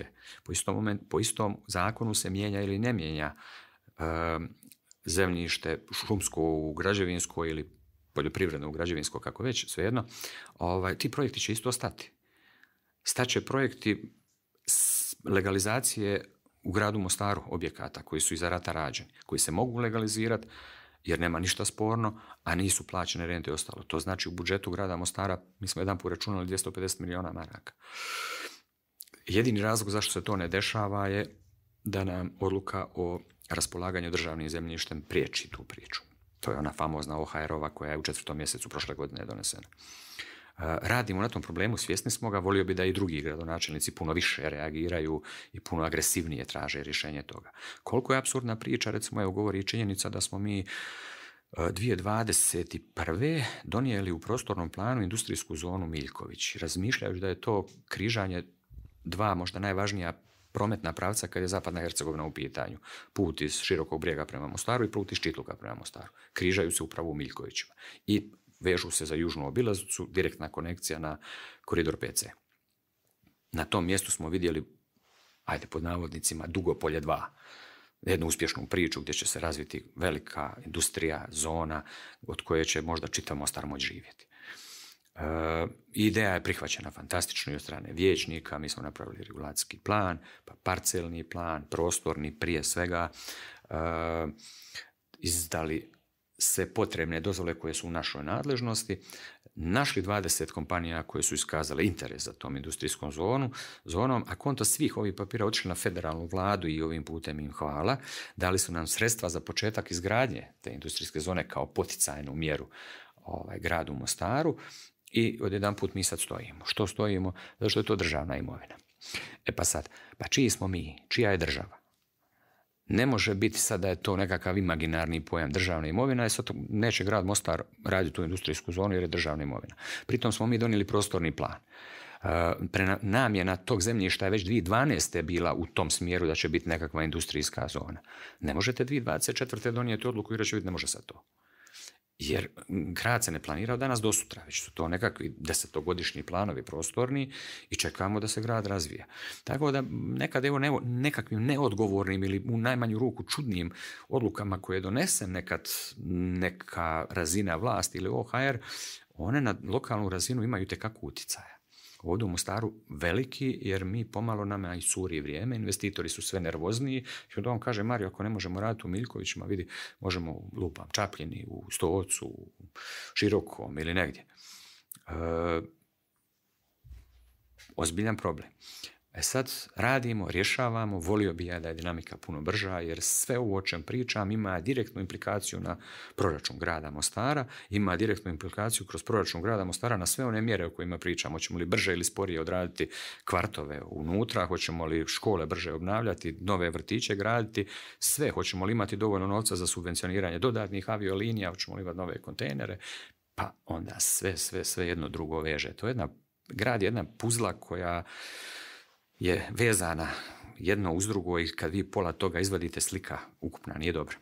Po istom, zakonu se mijenja ili ne mijenja ehm, zemljište šumsko, građevinsko ili poljoprivredno, u građevinsko, kako već, svejedno, ovaj, ti projekti će isto ostati. Staće projekti legalizacije u gradu Mostaru objekata koji su iza rata rađeni, koji se mogu legalizirati, jer nema ništa sporno, a nisu plaćene rente i ostalo. To znači u budžetu grada Mostara, mi smo jedan put računali 250 milijuna maraka. Jedini razlog zašto se to ne dešava je da nam odluka o raspolaganju državnim zemljištem priječi tu priču. To je ona famozna ohr koja je u četvrtom mjesecu prošle godine donesena radimo na tom problemu, svjesni smo ga, volio bi da i drugi gradonačelnici puno više reagiraju i puno agresivnije traže rješenje toga. Koliko je absurdna priča, recimo, evo govori i činjenica da smo mi 2021. E, donijeli u prostornom planu industrijsku zonu Miljković, razmišljajući da je to križanje dva možda najvažnija prometna pravca kad je Zapadna Hercegovina u pitanju. Put iz Širokog brijega prema Mostaru i put iz Čitluka prema Mostaru. Križaju se upravo u Miljkovićima. I vežu se za južnu obilaznicu, direktna konekcija na koridor PC. Na tom mjestu smo vidjeli, ajde pod navodnicima, Dugopolje 2 jednu uspješnu priču gdje će se razviti velika industrija, zona od koje će možda čitav Mostar moći živjeti. E, ideja je prihvaćena fantastično i od strane vijećnika, mi smo napravili regulacijski plan, pa parcelni plan, prostorni prije svega, e, izdali se potrebne dozvole koje su u našoj nadležnosti, našli 20 kompanija koje su iskazale interes za tom industrijskom zonu, zonom, a konto svih ovih papira otišli na federalnu vladu i ovim putem im hvala, dali su nam sredstva za početak izgradnje te industrijske zone kao poticajnu mjeru ovaj, gradu Mostaru i odjedan put mi sad stojimo. Što stojimo? Zašto je to državna imovina? E pa sad, pa čiji smo mi? Čija je država? ne može biti sad da je to nekakav imaginarni pojam državna imovina, jer sad neće grad Mostar raditi tu industrijsku zonu jer je državna imovina. Pritom smo mi donijeli prostorni plan. E, namjena tog zemljišta je već 2012. bila u tom smjeru da će biti nekakva industrijska zona. Ne možete 2024. donijeti odluku i reći ne može sad to. Jer grad se ne planira od danas do sutra, već su to nekakvi desetogodišnji planovi prostorni i čekamo da se grad razvija. Tako da nekad evo nekakvim neodgovornim ili u najmanju ruku čudnim odlukama koje donese nekad neka razina vlasti ili OHR, one na lokalnu razinu imaju tekako utjecaja ovdje u Mostaru veliki, jer mi pomalo nama i suri vrijeme, investitori su sve nervozniji. I onda on kaže, Mario, ako ne možemo raditi u Miljkovićima, vidi, možemo u Lupam, Čapljini, u Stovocu, u Širokom ili negdje. E, ozbiljan problem. E sad radimo, rješavamo, volio bi ja da je dinamika puno brža jer sve ovo o čem pričam ima direktnu implikaciju na proračun grada Mostara, ima direktnu implikaciju kroz proračun grada Mostara na sve one mjere o kojima pričamo. Hoćemo li brže ili sporije odraditi kvartove unutra, hoćemo li škole brže obnavljati, nove vrtiće graditi, sve, hoćemo li imati dovoljno novca za subvencioniranje dodatnih aviolinija, hoćemo li imati nove kontejnere, pa onda sve, sve, sve jedno drugo veže. To je jedna grad je jedna puzla koja je vezana jedno uz drugo i kad vi pola toga izvadite slika ukupna nije dobro.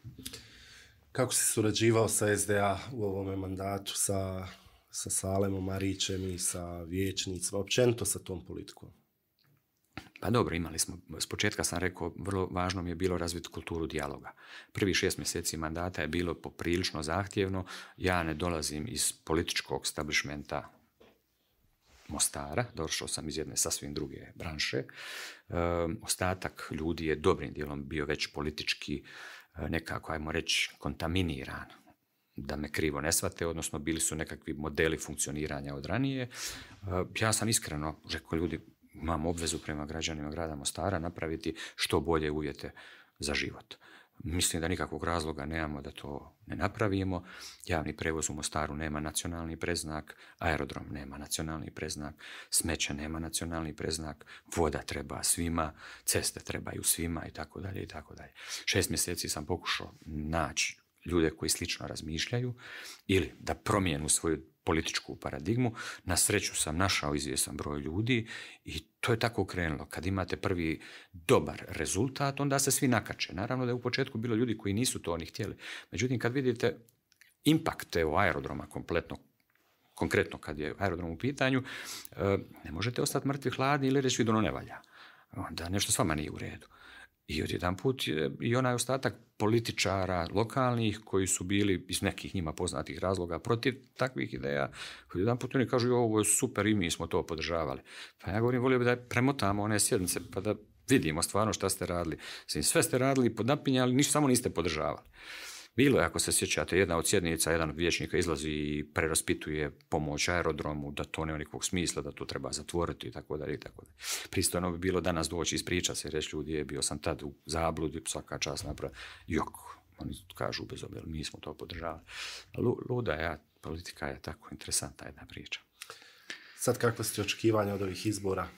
Kako si surađivao sa SDA u ovome mandatu, sa, sa Salemom Marićem i sa vijećnicima, općenito sa tom politikom? Pa dobro, imali smo, s sam rekao, vrlo važno mi je bilo razviti kulturu dijaloga. Prvi šest mjeseci mandata je bilo poprilično zahtjevno, ja ne dolazim iz političkog establishmenta Mostara, došao sam iz jedne sasvim druge branše. E, ostatak ljudi je dobrim dijelom bio već politički e, nekako, ajmo reći, kontaminiran da me krivo ne shvate, odnosno bili su nekakvi modeli funkcioniranja od ranije. E, ja sam iskreno rekao ljudi, imam obvezu prema građanima grada Mostara napraviti što bolje uvjete za život. Mislim da nikakvog razloga nemamo da to ne napravimo. Javni prevoz u Mostaru nema nacionalni preznak, aerodrom nema nacionalni preznak, smeće nema nacionalni preznak, voda treba svima, ceste trebaju svima i tako dalje i tako dalje. Šest mjeseci sam pokušao naći ljude koji slično razmišljaju ili da promijenu svoju političku paradigmu. Na sreću sam našao izvjesan broj ljudi i to je tako krenulo. Kad imate prvi dobar rezultat, onda se svi nakače. Naravno da je u početku bilo ljudi koji nisu to oni htjeli. Međutim, kad vidite impact evo, aerodroma kompletno, konkretno kad je aerodrom u pitanju, eh, ne možete ostati mrtvi hladni ili reći vidno ne valja. Onda nešto s vama nije u redu. I odjedan put je i onaj ostatak političara lokalnih koji su bili iz nekih njima poznatih razloga protiv takvih ideja, odjedan put oni kažu ovo je super i mi smo to podržavali. Pa ja govorim, volio bih da premotamo one sjednice pa da vidimo stvarno šta ste radili. Sve ste radili, podnapinjali ništa samo niste podržavali. Bilo je, ako se sjećate, jedna od sjednica, jedan od vijećnika izlazi i preraspituje pomoć aerodromu, da to nema nikakvog smisla, da to treba zatvoriti i tako dalje i tako dalje. Pristojno bi bilo danas doći ispričati se i reći ljudi je bio sam tad u zabludi, svaka čast napravo. jok, oni kažu bez obzira, mi smo to podržavali. Luda je, politika je tako interesanta jedna priča. Sad kakva ste očekivanja od ovih izbora?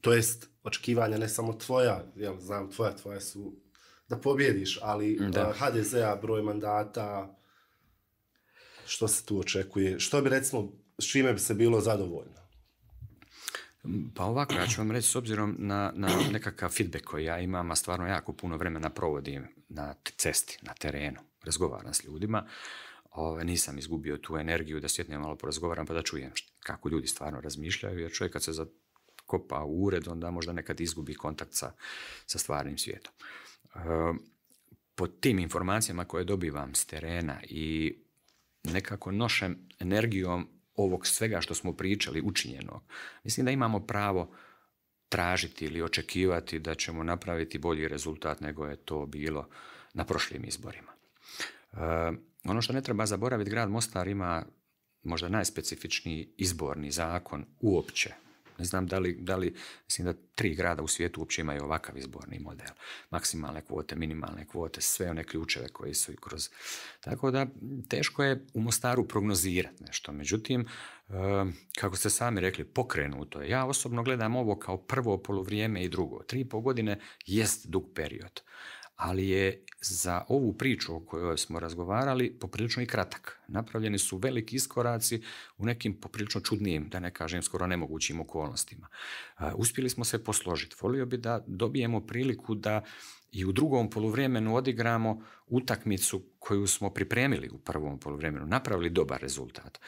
To jest, očekivanja ne samo tvoja, znam, tvoja, tvoja su da pobjediš, ali da. Eh, HDZ-a broj mandata, što se tu očekuje? Što bi recimo, s čime bi se bilo zadovoljno? Pa ovako, ja ću vam reći, s obzirom na, na nekakav feedback koji ja imam, a stvarno jako puno vremena provodim na cesti, na terenu, razgovaram s ljudima, Ove, ovaj, nisam izgubio tu energiju da sjetnem malo porazgovaram pa da čujem kako ljudi stvarno razmišljaju, jer čovjek kad se zakopa u ured, onda možda nekad izgubi kontakt sa, sa stvarnim svijetom po tim informacijama koje dobivam s terena i nekako nošem energijom ovog svega što smo pričali učinjenog, mislim da imamo pravo tražiti ili očekivati da ćemo napraviti bolji rezultat nego je to bilo na prošlim izborima. ono što ne treba zaboraviti, grad Mostar ima možda najspecifičniji izborni zakon uopće ne znam da li, mislim da tri grada u svijetu uopće imaju ovakav izborni model. Maksimalne kvote, minimalne kvote, sve one ključeve koji su i kroz... Tako da teško je u Mostaru prognozirati nešto. Međutim, kako ste sami rekli, pokrenuto je. Ja osobno gledam ovo kao prvo polovrijeme i drugo. Tri i pol godine jest dug period ali je za ovu priču o kojoj smo razgovarali poprilično i kratak. Napravljeni su veliki iskoraci u nekim poprilično čudnijim, da ne kažem skoro nemogućim okolnostima. Uspjeli smo se posložiti. Volio bi da dobijemo priliku da i u drugom poluvremenu odigramo utakmicu koju smo pripremili u prvom poluvremenu, napravili dobar rezultat.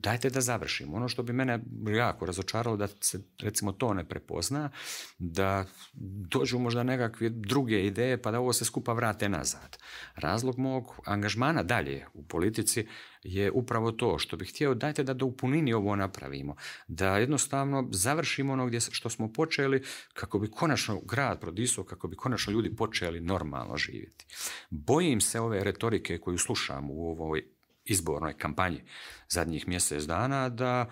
Dajte da završimo. Ono što bi mene jako razočaralo da se recimo to ne prepozna, da dođu možda nekakve druge ideje pa da ovo se skupa vrate nazad. Razlog mog angažmana dalje u politici je upravo to što bih htio dajte da do u punini ovo napravimo. Da jednostavno završimo ono gdje što smo počeli kako bi konačno grad prodisao, kako bi konačno ljudi počeli normalno živjeti. Bojim se ove retorike koju slušam u ovoj izbornoj kampanji zadnjih mjesec dana da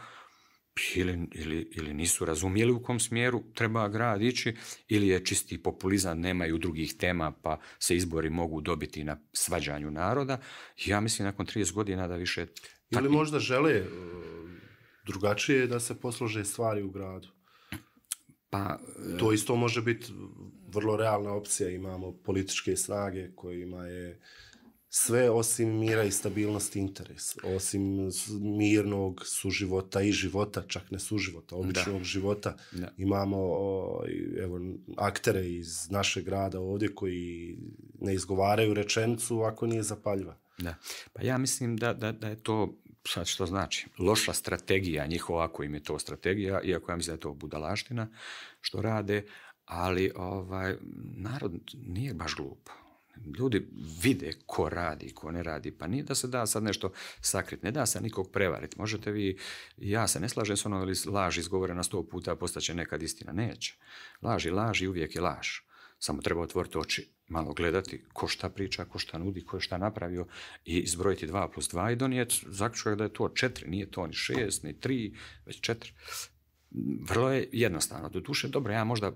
ili, nisu razumjeli u kom smjeru treba grad ići ili je čisti populizam, nemaju drugih tema pa se izbori mogu dobiti na svađanju naroda. Ja mislim nakon 30 godina da više... Ili možda žele e, drugačije da se poslože stvari u gradu. Pa, e, to isto može biti vrlo realna opcija. Imamo političke snage kojima je sve osim mira i stabilnosti interes, osim mirnog suživota i života, čak ne suživota, običnog života. Imamo ovaj, aktere iz našeg grada ovdje koji ne izgovaraju rečenicu ako nije zapaljiva. Da. Pa ja mislim da, da, je to, sad što znači, loša strategija njihova, ako im je to strategija, iako ja mislim da je to budalaština što rade, ali ovaj, narod nije baš glup. Ljudi vide ko radi, ko ne radi. Pa nije da se da sad nešto sakrit, ne da se nikog prevariti. Možete vi, ja se ne slažem s onom ili laž izgovorena sto puta postaće nekad istina. Neće. laži, laži uvijek je laž. Samo treba otvoriti oči, malo gledati ko šta priča, ko šta nudi, ko je šta napravio i izbrojiti dva plus dva i donijeti zaključak da je to četiri, nije to ni šest, ni tri, već četiri. Vrlo je jednostavno. Doduše, dobro, ja možda eh,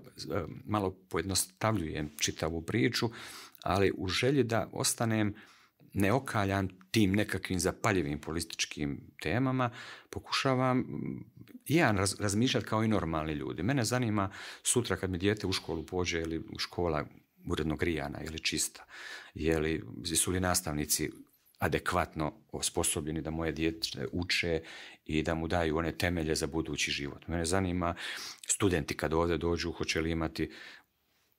malo pojednostavljujem čitavu priču, ali u želji da ostanem neokaljan tim nekakvim zapaljivim političkim temama, pokušavam mm, ja razmišljati kao i normalni ljudi. Mene zanima sutra kad mi dijete u školu pođe ili škola uredno grijana ili čista, je li, su li nastavnici adekvatno osposobljeni da moje dijete uče i da mu daju one temelje za budući život. Mene zanima studenti kad ovdje dođu hoće li imati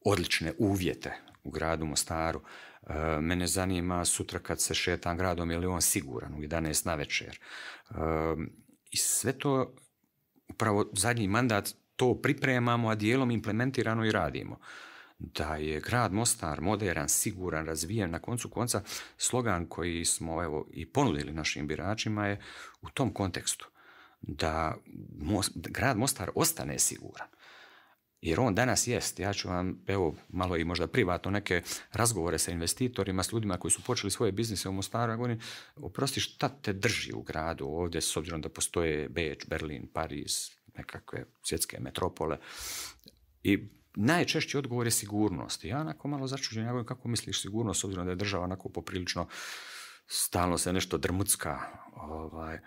odlične uvjete u gradu Mostaru. E, mene zanima sutra kad se šetam gradom, je li on siguran u 11 na večer. E, I sve to, upravo zadnji mandat, to pripremamo, a dijelom implementirano i radimo. Da je grad Mostar moderan, siguran, razvijen, na koncu konca slogan koji smo evo, i ponudili našim biračima je u tom kontekstu da grad Mostar ostane siguran. Jer on danas jest, ja ću vam, evo, malo i možda privatno neke razgovore sa investitorima, s ljudima koji su počeli svoje biznise u Mostaru, ja govorim, oprosti, šta te drži u gradu ovdje, s obzirom da postoje Beč, Berlin, Pariz, nekakve svjetske metropole. I najčešći odgovor je sigurnost. ja onako malo začuđen, kako misliš sigurnost, s obzirom da je država onako poprilično stalno se nešto drmucka, ovaj,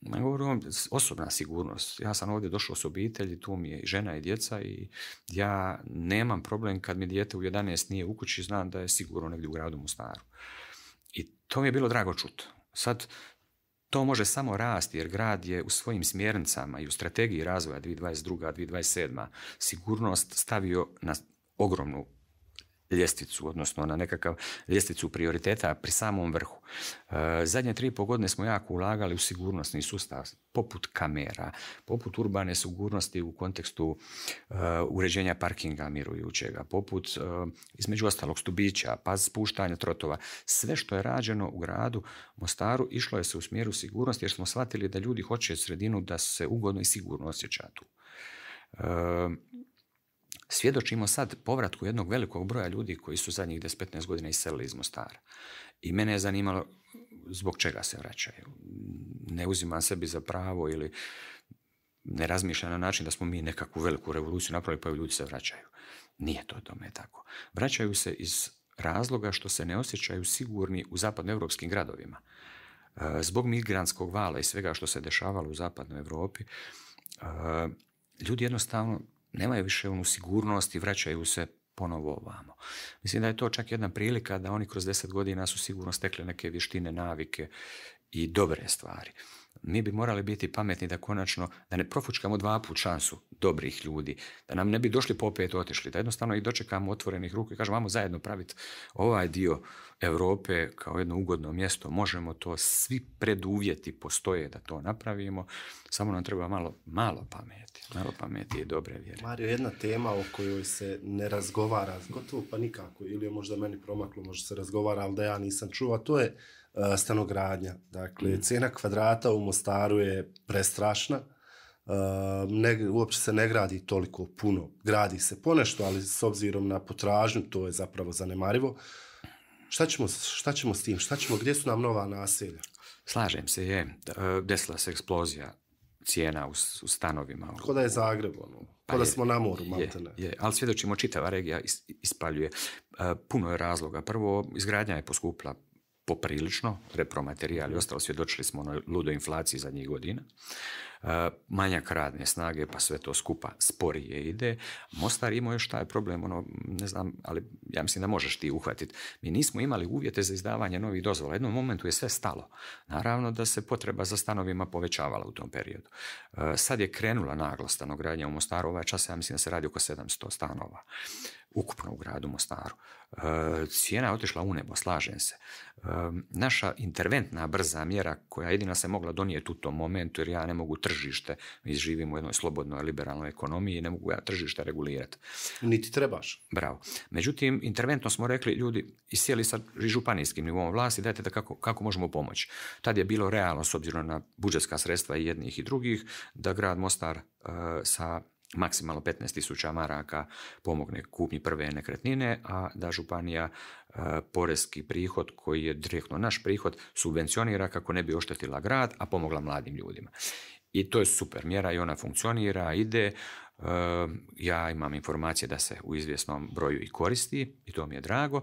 ne govorim osobna sigurnost. Ja sam ovdje došao s obitelji, tu mi je i žena i djeca i ja nemam problem kad mi dijete u 11 nije u kući, znam da je sigurno negdje u gradu Mostaru. I to mi je bilo drago čut. Sad, to može samo rasti jer grad je u svojim smjernicama i u strategiji razvoja 2022. 2027. sigurnost stavio na ogromnu ljestvicu, odnosno na nekakav ljestvicu prioriteta pri samom vrhu. E, zadnje tri i godine smo jako ulagali u sigurnosni sustav, poput kamera, poput urbane sigurnosti u kontekstu e, uređenja parkinga mirujućega, poput e, između ostalog stubića, pa spuštanja trotova. Sve što je rađeno u gradu Mostaru išlo je se u smjeru sigurnosti jer smo shvatili da ljudi hoće sredinu da se ugodno i sigurno osjeća tu svjedočimo sad povratku jednog velikog broja ljudi koji su zadnjih 10-15 godina iselili iz Mostara. I mene je zanimalo zbog čega se vraćaju. Ne uzimam sebi za pravo ili ne razmišlja na način da smo mi nekakvu veliku revoluciju napravili pa ljudi se vraćaju. Nije to tome tako. Vraćaju se iz razloga što se ne osjećaju sigurni u zapadnoevropskim gradovima. E, zbog migrantskog vala i svega što se dešavalo u zapadnoj Europi, e, ljudi jednostavno nemaju više onu sigurnost i vraćaju se ponovo ovamo. Mislim da je to čak jedna prilika da oni kroz deset godina su sigurno stekli neke vještine, navike i dobre stvari mi bi morali biti pametni da konačno, da ne profučkamo dva put šansu dobrih ljudi, da nam ne bi došli popet otišli, da jednostavno ih dočekamo otvorenih ruku i kažemo, vamo zajedno praviti ovaj dio Europe kao jedno ugodno mjesto, možemo to, svi preduvjeti postoje da to napravimo, samo nam treba malo, malo pameti, malo pameti i dobre vjere. Mario, jedna tema o kojoj se ne razgovara, gotovo pa nikako, ili je možda meni promaklo, možda se razgovara, ali da ja nisam čuo, a to je E, stanogradnja. Dakle, mm. cijena kvadrata u Mostaru je prestrašna. E, uopće se ne gradi toliko puno. Gradi se ponešto, ali s obzirom na potražnju to je zapravo zanemarivo. Šta ćemo, s tim? Šta ćemo, gdje su nam nova naselja? Slažem se, je. E, desila se eksplozija cijena u, stanovima. Koda da je Zagreb, koda ono, Ko pa da smo na moru, Je, ali svjedočimo, čitava regija ispaljuje. Puno je razloga. Prvo, izgradnja je poskupla poprilično, repromaterijal i ostalo, svjedočili smo onoj ludoj inflaciji zadnjih godina, e, manjak radne snage, pa sve to skupa sporije ide. Mostar imao još taj problem, ono, ne znam, ali ja mislim da možeš ti uhvatiti. Mi nismo imali uvjete za izdavanje novih dozvola. U jednom momentu je sve stalo. Naravno da se potreba za stanovima povećavala u tom periodu. E, sad je krenula nagla stanogradnja u Mostaru, ovaj čas ja mislim da se radi oko 700 stanova ukupno u gradu Mostaru. E, cijena je otišla u nebo, slažem se. E, naša interventna brza mjera koja jedina se mogla donijeti u tom momentu jer ja ne mogu tržište, mi živimo u jednoj slobodnoj liberalnoj ekonomiji ne mogu ja tržište regulirati. Niti trebaš. Bravo. Međutim, interventno smo rekli ljudi i sjeli sa županijskim nivom vlasti, dajte da kako, kako možemo pomoći. Tad je bilo realno s obzirom na budžetska sredstva i jednih i drugih da grad Mostar e, sa maksimalno 15.000 maraka pomogne kupnji prve nekretnine, a da županija e, porezki prihod koji je direktno naš prihod subvencionira kako ne bi oštetila grad, a pomogla mladim ljudima. I to je super mjera i ona funkcionira, ide. E, ja imam informacije da se u izvjesnom broju i koristi i to mi je drago.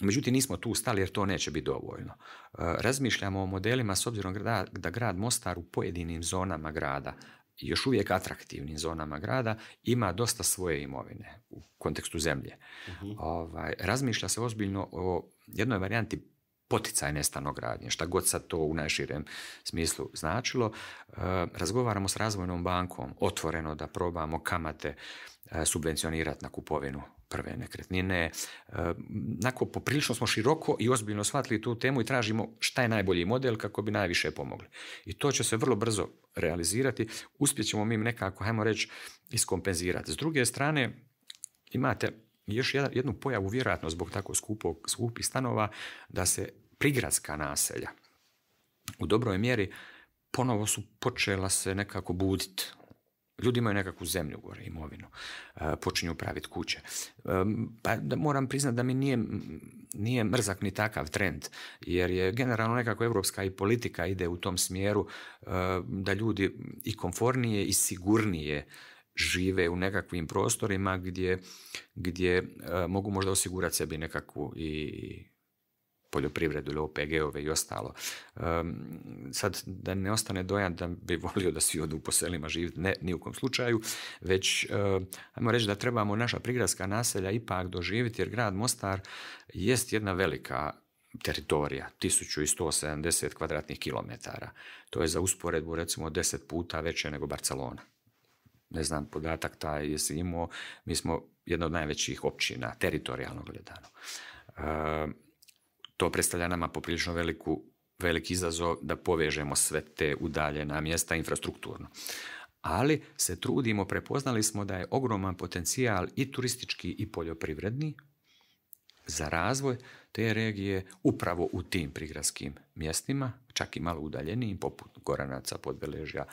Međutim, nismo tu stali jer to neće biti dovoljno. E, razmišljamo o modelima s obzirom da, da grad Mostar u pojedinim zonama grada još uvijek atraktivnim zonama grada ima dosta svoje imovine u kontekstu zemlje. Mhm. Ovaj, razmišlja se ozbiljno o jednoj varijanti poticajne stanogradnje, šta god sad to u najširem smislu značilo. E, razgovaramo s razvojnom bankom otvoreno da probamo kamate e, subvencionirati na kupovinu prve nekretnine. E, Nako, poprilično smo široko i ozbiljno shvatili tu temu i tražimo šta je najbolji model kako bi najviše pomogli. I to će se vrlo brzo realizirati. ćemo mi nekako, hajmo reći, iskompenzirati. S druge strane, imate još jednu pojavu, vjerojatno zbog tako skupog, skupih stanova, da se prigradska naselja u dobroj mjeri ponovo su počela se nekako buditi Ljudi imaju nekakvu zemlju gore, imovinu, e, počinju praviti kuće. E, pa moram priznati da mi nije, mrzak ni takav trend, jer je generalno nekako evropska i politika ide u tom smjeru e, da ljudi i konfornije i sigurnije žive u nekakvim prostorima gdje, gdje mogu možda osigurati sebi nekakvu i poljoprivredu ili OPG-ove i ostalo. sad, da ne ostane dojam da bi volio da svi odu poselima selima živjeti, ne, ni u kom slučaju, već, ajmo reći da trebamo naša prigradska naselja ipak doživjeti, jer grad Mostar jest jedna velika teritorija, 1170 kvadratnih kilometara. To je za usporedbu recimo 10 puta veće nego Barcelona. Ne znam, podatak taj jesi imao, mi smo jedna od najvećih općina, teritorijalno gledano. Um, to predstavlja nama poprilično veliku, veliki izazov da povežemo sve te udaljena mjesta infrastrukturno. Ali se trudimo, prepoznali smo da je ogroman potencijal i turistički i poljoprivredni za razvoj te regije upravo u tim prigradskim mjestima, čak i malo udaljenijim, poput Goranaca, Podbeležja,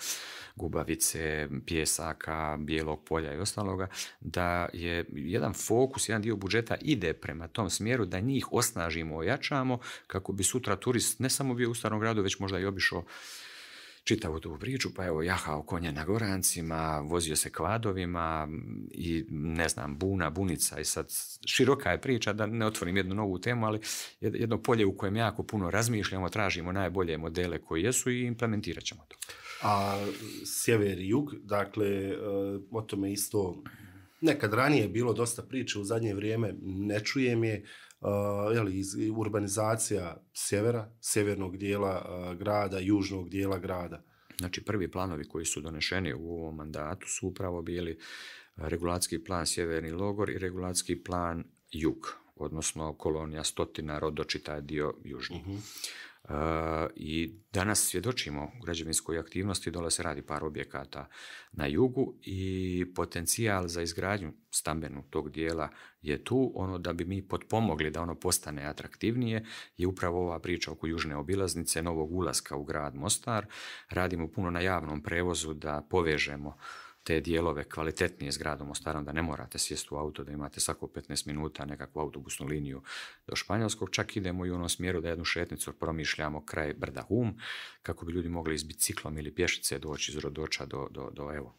Gubavice, Pjesaka, Bijelog polja i ostaloga, da je jedan fokus, jedan dio budžeta ide prema tom smjeru da njih osnažimo, ojačamo kako bi sutra turist ne samo bio u starom gradu, već možda i obišao čitavu tu priču, pa evo jahao konje na gorancima, vozio se kvadovima i ne znam, buna, bunica i sad široka je priča da ne otvorim jednu novu temu, ali jedno polje u kojem jako puno razmišljamo, tražimo najbolje modele koji jesu i implementirat ćemo to. A sjever i jug, dakle, e, o tome isto nekad ranije bilo dosta priče, u zadnje vrijeme ne čujem je, Eh, jeli, urbanizacija sjevera, severnog dijela eh, grada, južnog dijela grada. Znači prvi planovi koji su donešeni u ovom mandatu su upravo bili eh, regulatski plan Sjeverni logor i regulatski plan Jug, odnosno kolonija stotina, rodoči, taj dio južni. Mhm. I danas svjedočimo građevinskoj aktivnosti, dole se radi par objekata na jugu i potencijal za izgradnju stambenu tog dijela je tu. Ono da bi mi potpomogli da ono postane atraktivnije je upravo ova priča oko južne obilaznice, novog ulaska u grad Mostar. Radimo puno na javnom prevozu da povežemo te dijelove kvalitetnije s gradom starom da ne morate sjesti u auto, da imate svako 15 minuta nekakvu autobusnu liniju do Španjolskog, čak idemo i u onom smjeru da jednu šetnicu promišljamo kraj Brda Hum, kako bi ljudi mogli iz biciklom ili pješice doći iz Rodoča do, do, evo,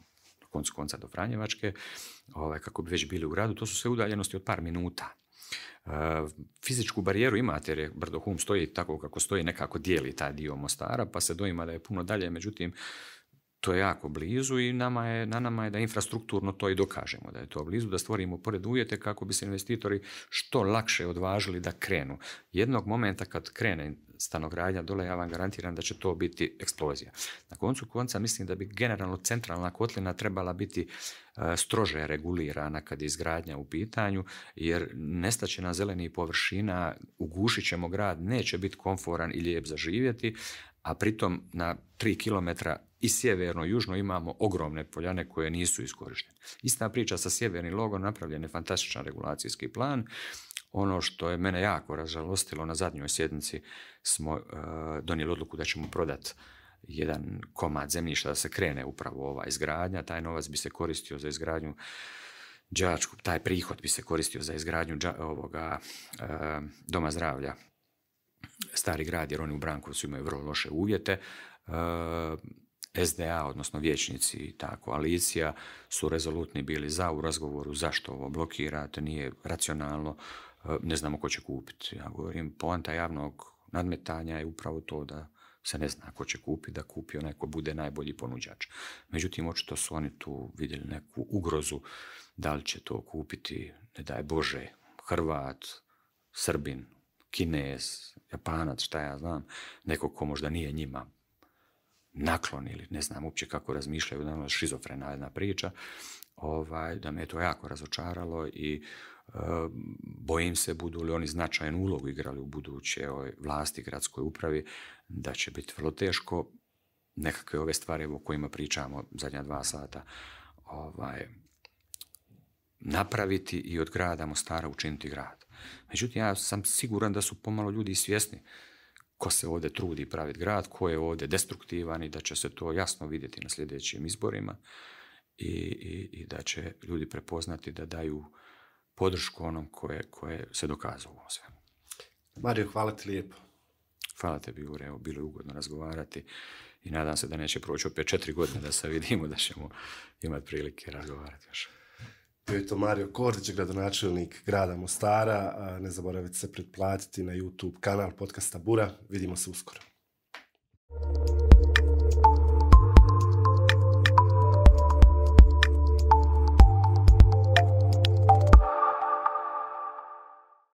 koncu konca do Franjevačke, ovaj, kako bi već bili u gradu, to su sve udaljenosti od par minuta. Eh, fizičku barijeru imate jer je stoji tako kako stoji, nekako dijeli taj dio Mostara, pa se doima da je puno dalje, međutim to je jako blizu i nama je, na nama je da infrastrukturno to i dokažemo da je to blizu, da stvorimo pored uvjete kako bi se investitori što lakše odvažili da krenu. Jednog momenta kad krene stanogradnja dole, ja vam garantiram da će to biti eksplozija. Na koncu konca mislim da bi generalno centralna kotlina trebala biti e, strože regulirana kad je izgradnja u pitanju, jer nestaće na zelenih površina, ugušit ćemo grad, neće biti komforan i lijep zaživjeti, živjeti, a pritom na tri kilometra i sjeverno južno imamo ogromne poljane koje nisu iskorištene. Ista priča sa sjevernim logom, napravljen je fantastičan regulacijski plan. Ono što je mene jako razžalostilo, na zadnjoj sjednici smo e, donijeli odluku da ćemo prodati jedan komad zemljišta da se krene upravo ova izgradnja, taj novac bi se koristio za izgradnju đačku, taj prihod bi se koristio za izgradnju ovoga e, doma zdravlja Stari grad, jer oni u Brankovcu imaju vrlo loše uvjete. E, SDA, odnosno vječnici i ta koalicija, su rezolutni bili za u razgovoru zašto ovo blokirate, nije racionalno, e, ne znamo ko će kupiti. Ja govorim, poanta javnog nadmetanja je upravo to da se ne zna ko će kupiti, da kupi onaj ko bude najbolji ponuđač. Međutim, očito su oni tu vidjeli neku ugrozu, da li će to kupiti, ne daj Bože, Hrvat, Srbin, Kinez, Japanac, šta ja znam, neko ko možda nije njima naklon ili ne znam uopće kako razmišljaju, naravno šizofrena jedna priča, ovaj, da me je to jako razočaralo i e, bojim se budu li oni značajnu ulogu igrali u buduće ovaj, vlasti gradskoj upravi, da će biti vrlo teško nekakve ove stvari o kojima pričamo zadnja dva sata ovaj, napraviti i od grada Mostara učiniti grad. Međutim, ja sam siguran da su pomalo ljudi svjesni ko se ovdje trudi praviti grad, ko je ovdje destruktivan i da će se to jasno vidjeti na sljedećim izborima i, da će ljudi prepoznati da daju podršku onom koje, se dokazuje u ovom svemu. Mario, hvala ti lijepo. Hvala tebi, Jure, bilo je ugodno razgovarati i nadam se da neće proći opet četiri godine da se vidimo, da ćemo imati prilike razgovarati još. Bio je to Mario Kordić, gradonačelnik grada Mostara. Ne zaboravite se pretplatiti na YouTube kanal podcasta Bura. Vidimo se uskoro.